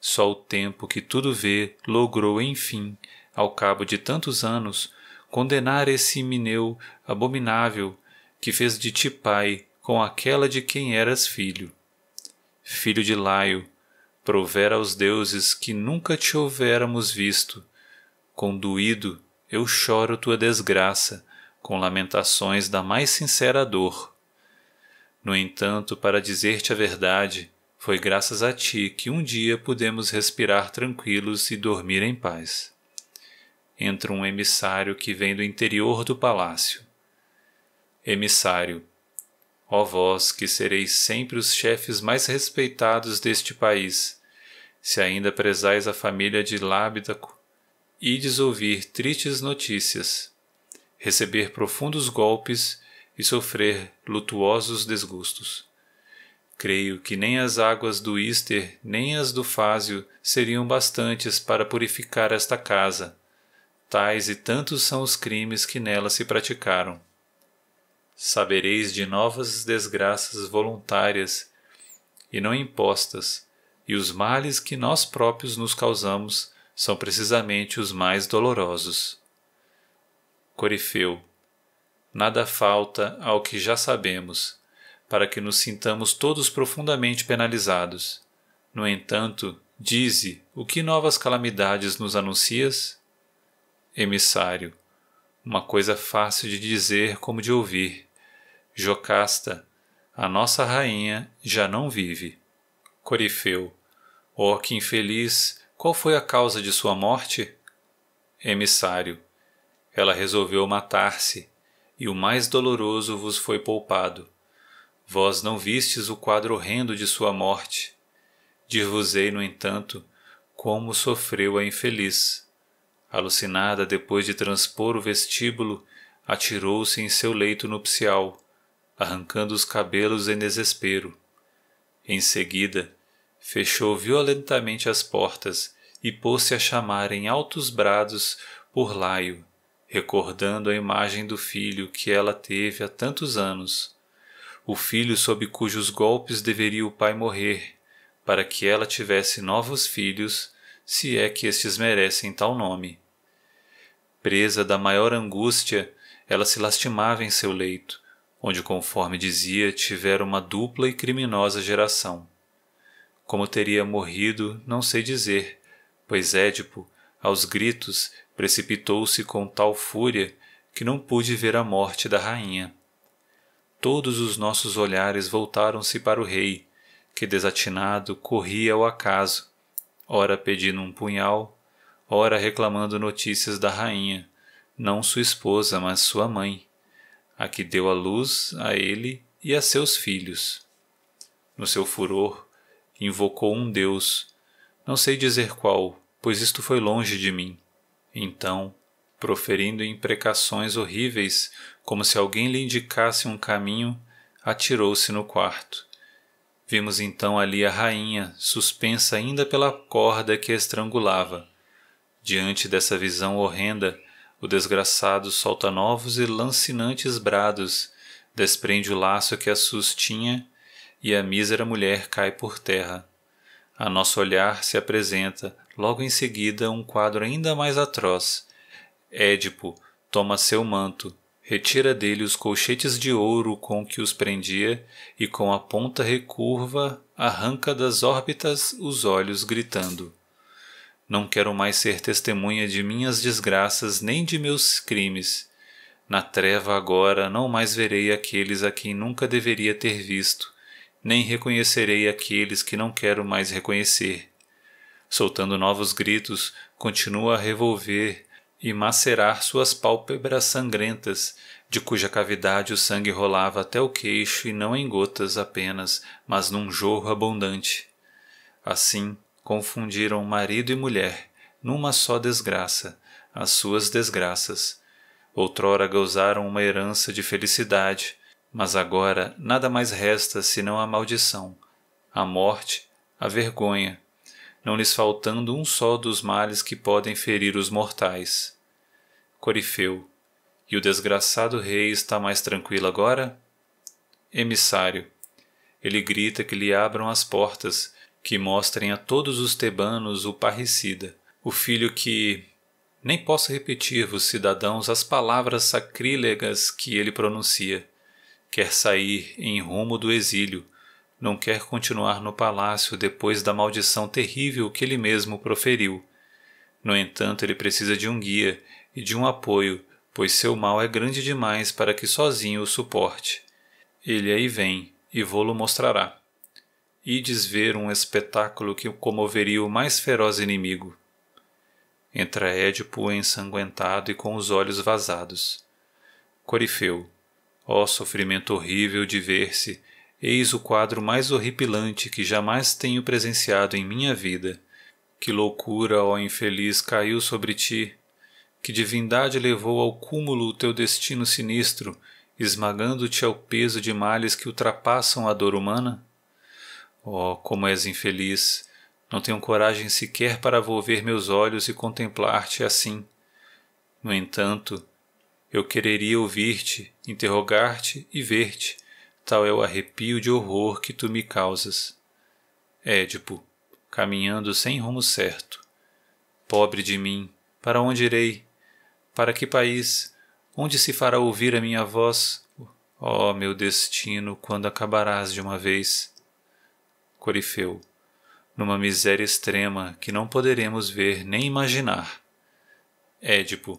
Só o tempo que tudo vê logrou, enfim, ao cabo de tantos anos, condenar esse Mineu abominável que fez de ti pai com aquela de quem eras filho. Filho de Laio, provera aos deuses que nunca te houvéramos visto. Conduído, eu choro tua desgraça, com lamentações da mais sincera dor. No entanto, para dizer-te a verdade, foi graças a ti que um dia pudemos respirar tranquilos e dormir em paz. Entra um emissário que vem do interior do palácio. Emissário, ó vós que sereis sempre os chefes mais respeitados deste país, se ainda prezais a família de Lábidaco, ides ouvir tristes notícias, receber profundos golpes e sofrer lutuosos desgustos. Creio que nem as águas do Ister, nem as do Fásio seriam bastantes para purificar esta casa. Tais e tantos são os crimes que nela se praticaram. Sabereis de novas desgraças voluntárias e não impostas, e os males que nós próprios nos causamos são precisamente os mais dolorosos. Corifeu. Nada falta ao que já sabemos para que nos sintamos todos profundamente penalizados. No entanto, dize, o que novas calamidades nos anuncias? Emissário, uma coisa fácil de dizer como de ouvir. Jocasta, a nossa rainha já não vive. Corifeu, ó oh, que infeliz, qual foi a causa de sua morte? Emissário, ela resolveu matar-se, e o mais doloroso vos foi poupado Vós não vistes o quadro horrendo de sua morte. Dir-vos-ei, no entanto, como sofreu a infeliz. Alucinada depois de transpor o vestíbulo, atirou-se em seu leito nupcial, arrancando os cabelos em desespero. Em seguida, fechou violentamente as portas e pôs-se a chamar em altos brados por Laio, recordando a imagem do filho que ela teve há tantos anos o filho sob cujos golpes deveria o pai morrer, para que ela tivesse novos filhos, se é que estes merecem tal nome. Presa da maior angústia, ela se lastimava em seu leito, onde, conforme dizia, tivera uma dupla e criminosa geração. Como teria morrido, não sei dizer, pois Édipo, aos gritos, precipitou-se com tal fúria que não pude ver a morte da rainha todos os nossos olhares voltaram-se para o rei, que desatinado corria ao acaso, ora pedindo um punhal, ora reclamando notícias da rainha, não sua esposa, mas sua mãe, a que deu a luz a ele e a seus filhos. No seu furor, invocou um Deus, não sei dizer qual, pois isto foi longe de mim. Então, proferindo imprecações horríveis, como se alguém lhe indicasse um caminho, atirou-se no quarto. Vimos então ali a rainha, suspensa ainda pela corda que a estrangulava. Diante dessa visão horrenda, o desgraçado solta novos e lancinantes brados, desprende o laço que a sustinha e a mísera mulher cai por terra. A nosso olhar se apresenta, logo em seguida, um quadro ainda mais atroz. Édipo toma seu manto, Retira dele os colchetes de ouro com que os prendia e com a ponta recurva arranca das órbitas os olhos, gritando: Não quero mais ser testemunha de minhas desgraças nem de meus crimes. Na treva agora não mais verei aqueles a quem nunca deveria ter visto, nem reconhecerei aqueles que não quero mais reconhecer. Soltando novos gritos, continua a revolver e macerar suas pálpebras sangrentas, de cuja cavidade o sangue rolava até o queixo e não em gotas apenas, mas num jorro abundante. Assim, confundiram marido e mulher, numa só desgraça, as suas desgraças. Outrora gozaram uma herança de felicidade, mas agora nada mais resta senão a maldição, a morte, a vergonha, não lhes faltando um só dos males que podem ferir os mortais. Corifeu. E o desgraçado rei está mais tranquilo agora? Emissário. Ele grita que lhe abram as portas, que mostrem a todos os tebanos o parricida, o filho que. Nem posso repetir-vos, cidadãos, as palavras sacrílegas que ele pronuncia. Quer sair em rumo do exílio, não quer continuar no palácio depois da maldição terrível que ele mesmo proferiu. No entanto, ele precisa de um guia e de um apoio, pois seu mal é grande demais para que sozinho o suporte. Ele aí vem, e vou lo mostrará. Ides ver um espetáculo que comoveria o mais feroz inimigo. Entra Édipo ensanguentado e com os olhos vazados. Corifeu, ó sofrimento horrível de ver-se, Eis o quadro mais horripilante que jamais tenho presenciado em minha vida. Que loucura, ó infeliz, caiu sobre ti! Que divindade levou ao cúmulo o teu destino sinistro, esmagando-te ao peso de males que ultrapassam a dor humana? Oh, como és infeliz! Não tenho coragem sequer para volver meus olhos e contemplar-te assim. No entanto, eu quereria ouvir-te, interrogar-te e ver-te tal é o arrepio de horror que tu me causas. Édipo, caminhando sem rumo certo. Pobre de mim, para onde irei? Para que país? Onde se fará ouvir a minha voz? Ó oh, meu destino, quando acabarás de uma vez? Corifeu, numa miséria extrema que não poderemos ver nem imaginar. Édipo,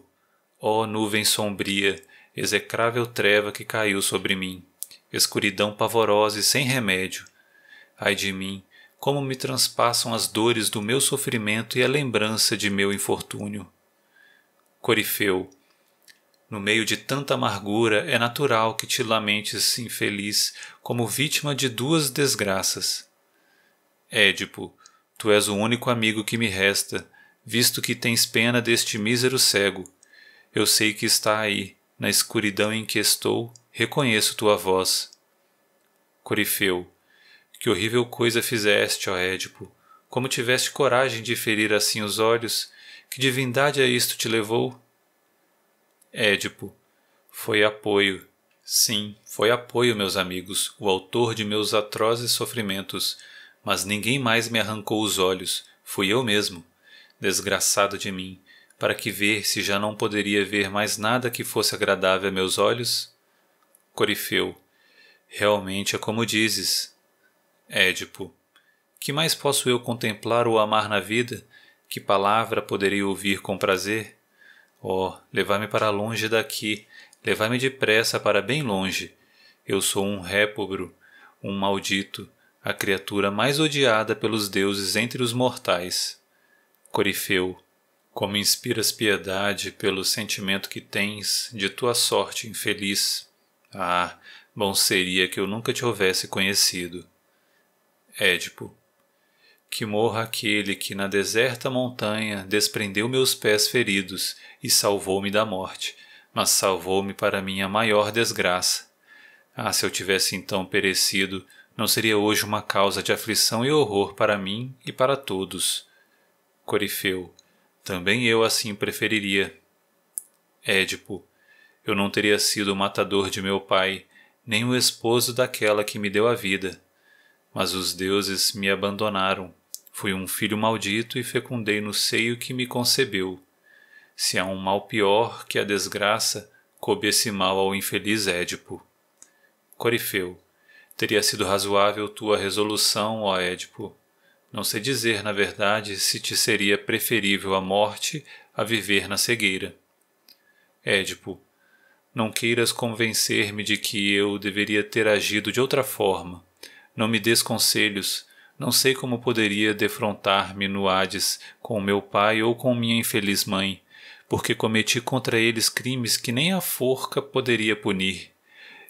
ó oh, nuvem sombria, execrável treva que caiu sobre mim escuridão pavorosa e sem remédio. Ai de mim, como me transpassam as dores do meu sofrimento e a lembrança de meu infortúnio. Corifeu, no meio de tanta amargura é natural que te lamentes infeliz como vítima de duas desgraças. Édipo, tu és o único amigo que me resta, visto que tens pena deste mísero cego. Eu sei que está aí, na escuridão em que estou, reconheço tua voz. Corifeu, que horrível coisa fizeste, ó Édipo, como tiveste coragem de ferir assim os olhos, que divindade a é isto te levou? Édipo, foi apoio, sim, foi apoio, meus amigos, o autor de meus atrozes sofrimentos, mas ninguém mais me arrancou os olhos, fui eu mesmo, desgraçado de mim, para que ver se já não poderia ver mais nada que fosse agradável a meus olhos? Corifeu. Realmente é como dizes. Édipo. Que mais posso eu contemplar ou amar na vida? Que palavra poderia ouvir com prazer? Oh, levai-me para longe daqui, levai-me depressa para bem longe. Eu sou um répobro, um maldito, a criatura mais odiada pelos deuses entre os mortais. Corifeu. Como inspiras piedade pelo sentimento que tens de tua sorte infeliz. Ah, bom seria que eu nunca te houvesse conhecido. Édipo. Que morra aquele que na deserta montanha desprendeu meus pés feridos e salvou-me da morte, mas salvou-me para minha maior desgraça. Ah, se eu tivesse então perecido, não seria hoje uma causa de aflição e horror para mim e para todos. Corifeu. Também eu assim preferiria. Édipo, eu não teria sido o matador de meu pai, nem o esposo daquela que me deu a vida. Mas os deuses me abandonaram. Fui um filho maldito e fecundei no seio que me concebeu. Se há um mal pior que a desgraça, coube esse mal ao infeliz Édipo. Corifeu, teria sido razoável tua resolução, ó Édipo, não sei dizer, na verdade, se te seria preferível a morte a viver na cegueira. Édipo, não queiras convencer-me de que eu deveria ter agido de outra forma. Não me des conselhos. Não sei como poderia defrontar-me no Hades com meu pai ou com minha infeliz mãe, porque cometi contra eles crimes que nem a forca poderia punir.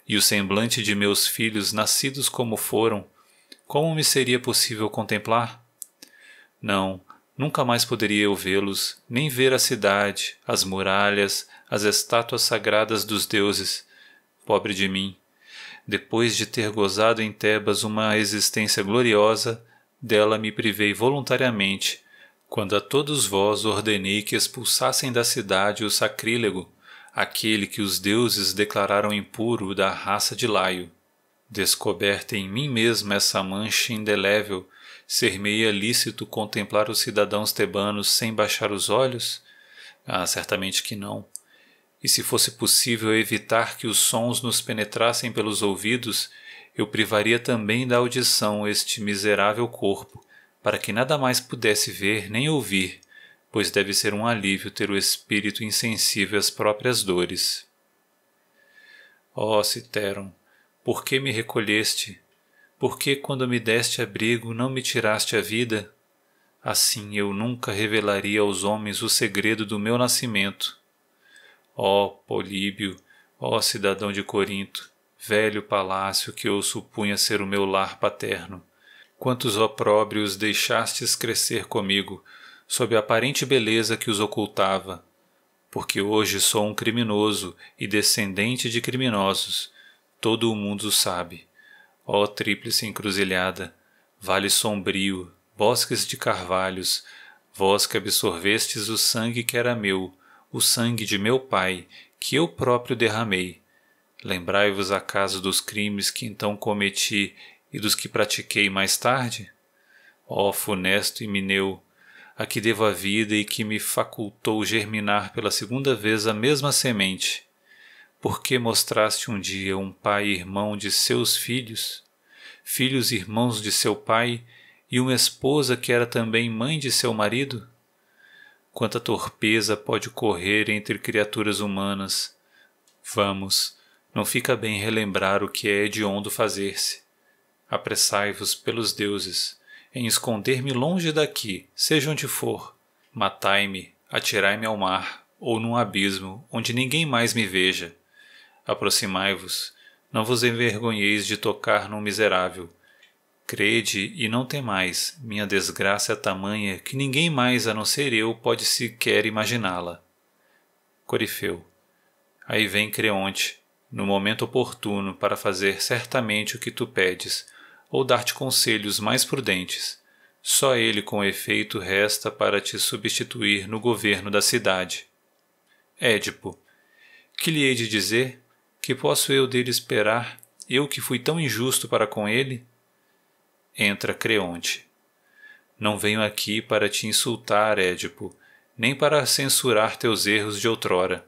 E o semblante de meus filhos, nascidos como foram, como me seria possível contemplar? Não, nunca mais poderia eu vê-los, nem ver a cidade, as muralhas, as estátuas sagradas dos deuses. Pobre de mim! Depois de ter gozado em Tebas uma existência gloriosa, dela me privei voluntariamente, quando a todos vós ordenei que expulsassem da cidade o sacrílego, aquele que os deuses declararam impuro da raça de Laio. Descoberta em mim mesma essa mancha indelével, ser-me-ia lícito contemplar os cidadãos tebanos sem baixar os olhos? Ah, certamente que não. E se fosse possível evitar que os sons nos penetrassem pelos ouvidos, eu privaria também da audição este miserável corpo, para que nada mais pudesse ver nem ouvir, pois deve ser um alívio ter o espírito insensível às próprias dores. Ó oh, Citeron, por que me recolheste? Por que, quando me deste abrigo, não me tiraste a vida? Assim eu nunca revelaria aos homens o segredo do meu nascimento. Ó oh, Políbio, ó oh, cidadão de Corinto, velho palácio que eu supunha ser o meu lar paterno, quantos opróbrios deixastes crescer comigo, sob a aparente beleza que os ocultava, porque hoje sou um criminoso e descendente de criminosos, todo o mundo sabe. Ó tríplice encruzilhada, vale sombrio, bosques de carvalhos, vós que absorvestes o sangue que era meu, o sangue de meu pai, que eu próprio derramei. Lembrai-vos acaso dos crimes que então cometi e dos que pratiquei mais tarde? Ó funesto funesto mineu, a que devo a vida e que me facultou germinar pela segunda vez a mesma semente porque mostraste um dia um pai irmão de seus filhos, filhos irmãos de seu pai, e uma esposa que era também mãe de seu marido? Quanta torpeza pode correr entre criaturas humanas! Vamos, não fica bem relembrar o que é hediondo fazer-se. Apressai-vos pelos deuses, em esconder-me longe daqui, seja onde for. Matai-me, atirai-me ao mar, ou num abismo, onde ninguém mais me veja Aproximai-vos, não vos envergonheis de tocar num miserável. Crede e não temais, minha desgraça é tamanha que ninguém mais a não ser eu pode sequer imaginá-la. Corifeu. Aí vem Creonte, no momento oportuno, para fazer certamente o que tu pedes, ou dar-te conselhos mais prudentes. Só ele, com efeito, resta para te substituir no governo da cidade. Édipo. Que lhe hei de dizer? Que posso eu dele esperar, eu que fui tão injusto para com ele? Entra Creonte. Não venho aqui para te insultar, Édipo, nem para censurar teus erros de outrora.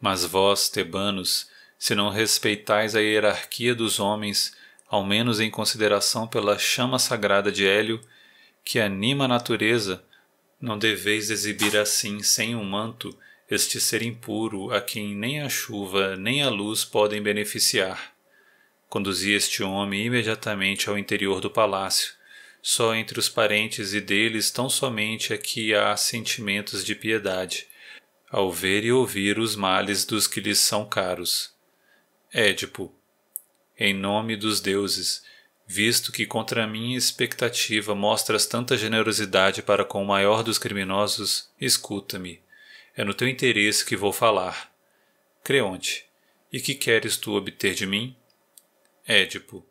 Mas vós, tebanos, se não respeitais a hierarquia dos homens, ao menos em consideração pela chama sagrada de Hélio, que anima a natureza, não deveis exibir assim, sem um manto, este ser impuro a quem nem a chuva nem a luz podem beneficiar. Conduzi este homem imediatamente ao interior do palácio, só entre os parentes e deles tão somente aqui há sentimentos de piedade, ao ver e ouvir os males dos que lhes são caros. Édipo, em nome dos deuses, visto que contra minha expectativa mostras tanta generosidade para com o maior dos criminosos, escuta-me. É no teu interesse que vou falar. Creonte, e que queres tu obter de mim? Édipo,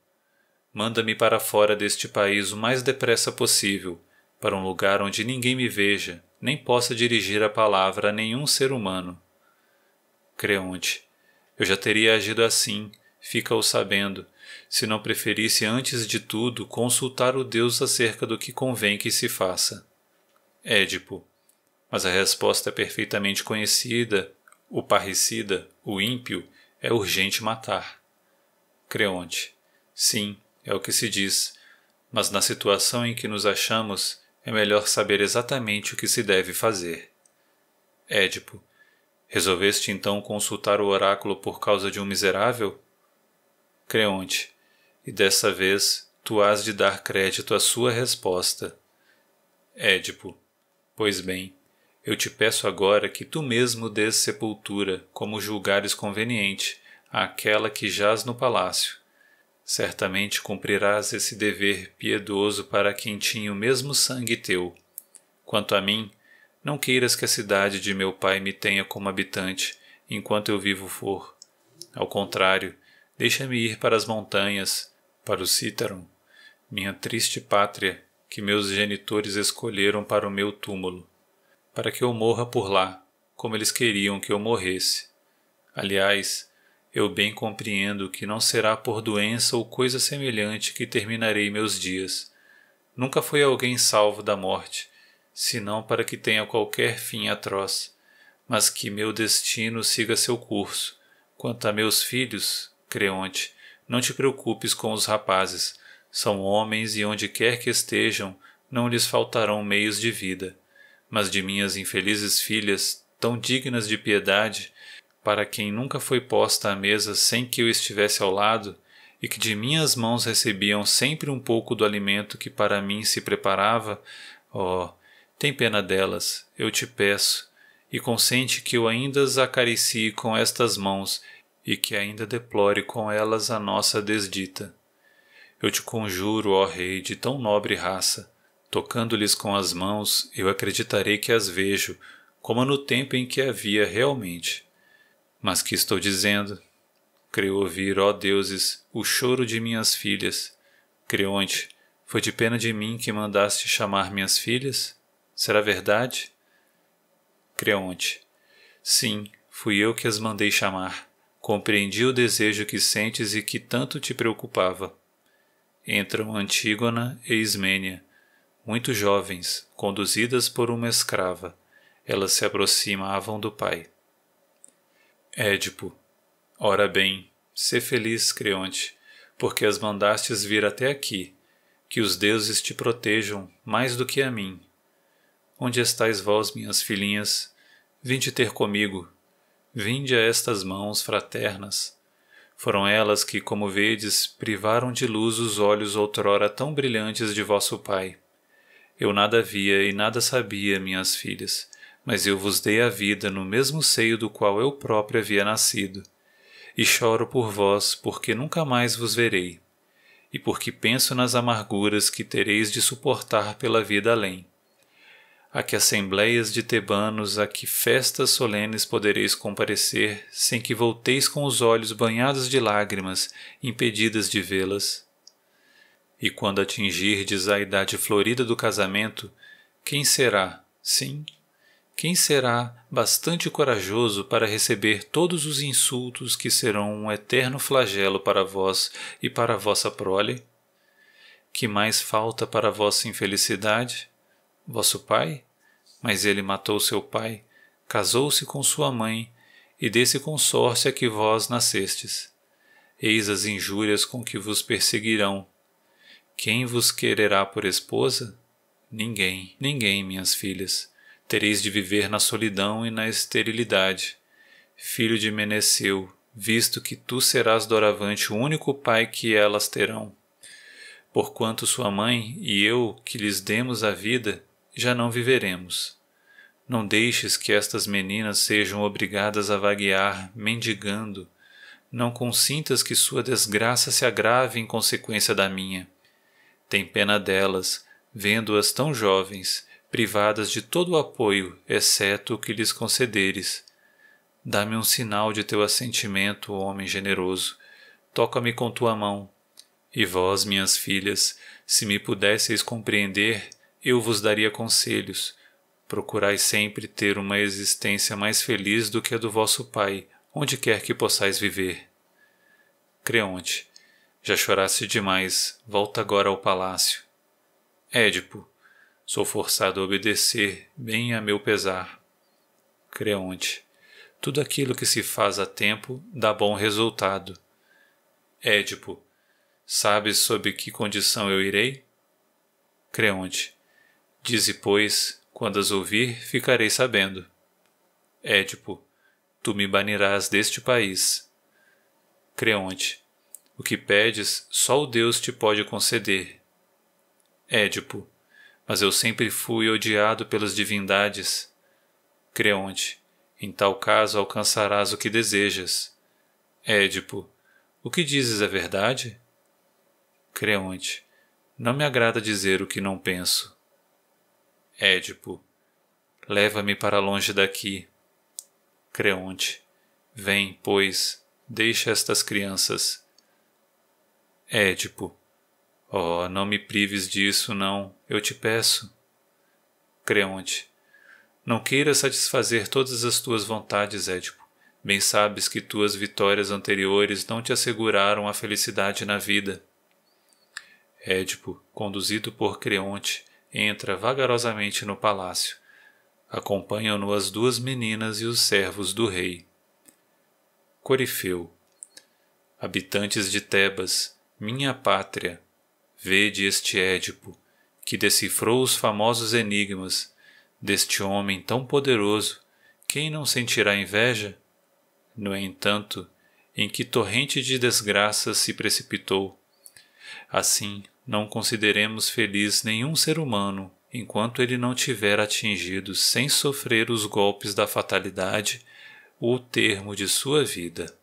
manda-me para fora deste país o mais depressa possível, para um lugar onde ninguém me veja, nem possa dirigir a palavra a nenhum ser humano. Creonte, eu já teria agido assim, fica-o sabendo, se não preferisse antes de tudo consultar o Deus acerca do que convém que se faça. Édipo, mas a resposta é perfeitamente conhecida. O parricida, o ímpio, é urgente matar. Creonte. Sim, é o que se diz, mas na situação em que nos achamos, é melhor saber exatamente o que se deve fazer. Édipo. Resolveste então consultar o oráculo por causa de um miserável? Creonte. E dessa vez tu hás de dar crédito à sua resposta. Édipo. Pois bem, eu te peço agora que tu mesmo dês sepultura, como julgares conveniente, àquela que jaz no palácio. Certamente cumprirás esse dever piedoso para quem tinha o mesmo sangue teu. Quanto a mim, não queiras que a cidade de meu pai me tenha como habitante, enquanto eu vivo for. Ao contrário, deixa-me ir para as montanhas, para o Cítarum, minha triste pátria, que meus genitores escolheram para o meu túmulo para que eu morra por lá, como eles queriam que eu morresse. Aliás, eu bem compreendo que não será por doença ou coisa semelhante que terminarei meus dias. Nunca foi alguém salvo da morte, senão para que tenha qualquer fim atroz, mas que meu destino siga seu curso. Quanto a meus filhos, Creonte, não te preocupes com os rapazes. São homens e onde quer que estejam, não lhes faltarão meios de vida mas de minhas infelizes filhas, tão dignas de piedade, para quem nunca foi posta à mesa sem que eu estivesse ao lado, e que de minhas mãos recebiam sempre um pouco do alimento que para mim se preparava, ó, oh, tem pena delas, eu te peço, e consente que eu ainda as acaricie com estas mãos e que ainda deplore com elas a nossa desdita. Eu te conjuro, ó Rei de tão nobre raça, Tocando-lhes com as mãos, eu acreditarei que as vejo, como no tempo em que havia realmente. Mas que estou dizendo? Creio ouvir, ó deuses, o choro de minhas filhas. Creonte, foi de pena de mim que mandaste chamar minhas filhas? Será verdade? Creonte, sim, fui eu que as mandei chamar. Compreendi o desejo que sentes e que tanto te preocupava. Entram Antígona e Ismênia, muito jovens, conduzidas por uma escrava, elas se aproximavam do pai. Édipo, ora bem, sê feliz, Creonte, porque as mandastes vir até aqui, que os deuses te protejam mais do que a mim. Onde estáis vós, minhas filhinhas? Vinde ter comigo. Vinde a estas mãos fraternas. Foram elas que, como vedes, privaram de luz os olhos outrora tão brilhantes de vosso pai. Eu nada via e nada sabia, minhas filhas, mas eu vos dei a vida no mesmo seio do qual eu próprio havia nascido. E choro por vós, porque nunca mais vos verei, e porque penso nas amarguras que tereis de suportar pela vida além. A que assembleias de tebanos, a que festas solenes podereis comparecer, sem que volteis com os olhos banhados de lágrimas, impedidas de vê-las? E quando atingirdes a idade florida do casamento, quem será, sim, quem será bastante corajoso para receber todos os insultos que serão um eterno flagelo para vós e para vossa prole? Que mais falta para vossa infelicidade? Vosso pai? Mas ele matou seu pai, casou-se com sua mãe, e desse consórcio é que vós nascestes. Eis as injúrias com que vos perseguirão, quem vos quererá por esposa? Ninguém, ninguém, minhas filhas. Tereis de viver na solidão e na esterilidade. Filho de Meneceu, visto que tu serás doravante o único pai que elas terão. Porquanto sua mãe e eu, que lhes demos a vida, já não viveremos. Não deixes que estas meninas sejam obrigadas a vaguear, mendigando. Não consintas que sua desgraça se agrave em consequência da minha. Tem pena delas, vendo-as tão jovens, privadas de todo o apoio, exceto o que lhes concederes. Dá-me um sinal de teu assentimento, homem generoso. Toca-me com tua mão. E vós, minhas filhas, se me pudesseis compreender, eu vos daria conselhos. Procurai sempre ter uma existência mais feliz do que a do vosso pai, onde quer que possais viver. Creonte, já choraste demais, volta agora ao palácio. Édipo, sou forçado a obedecer, bem a meu pesar. Creonte, tudo aquilo que se faz a tempo dá bom resultado. Édipo, sabes sob que condição eu irei? Creonte, dize, pois, quando as ouvir, ficarei sabendo. Édipo, tu me banirás deste país. Creonte, o que pedes, só o Deus te pode conceder. Édipo, mas eu sempre fui odiado pelas divindades. Creonte, em tal caso alcançarás o que desejas. Édipo, o que dizes é verdade? Creonte, não me agrada dizer o que não penso. Édipo, leva-me para longe daqui. Creonte, vem, pois, deixa estas crianças. Édipo. Oh, não me prives disso, não, eu te peço. Creonte. Não queiras satisfazer todas as tuas vontades, Édipo. Bem sabes que tuas vitórias anteriores não te asseguraram a felicidade na vida. Édipo, conduzido por Creonte, entra vagarosamente no palácio. Acompanham-no as duas meninas e os servos do rei. Corifeu Habitantes de Tebas, minha pátria, vede este Édipo, que decifrou os famosos enigmas deste homem tão poderoso, quem não sentirá inveja? No entanto, em que torrente de desgraças se precipitou? Assim, não consideremos feliz nenhum ser humano enquanto ele não tiver atingido, sem sofrer os golpes da fatalidade, o termo de sua vida.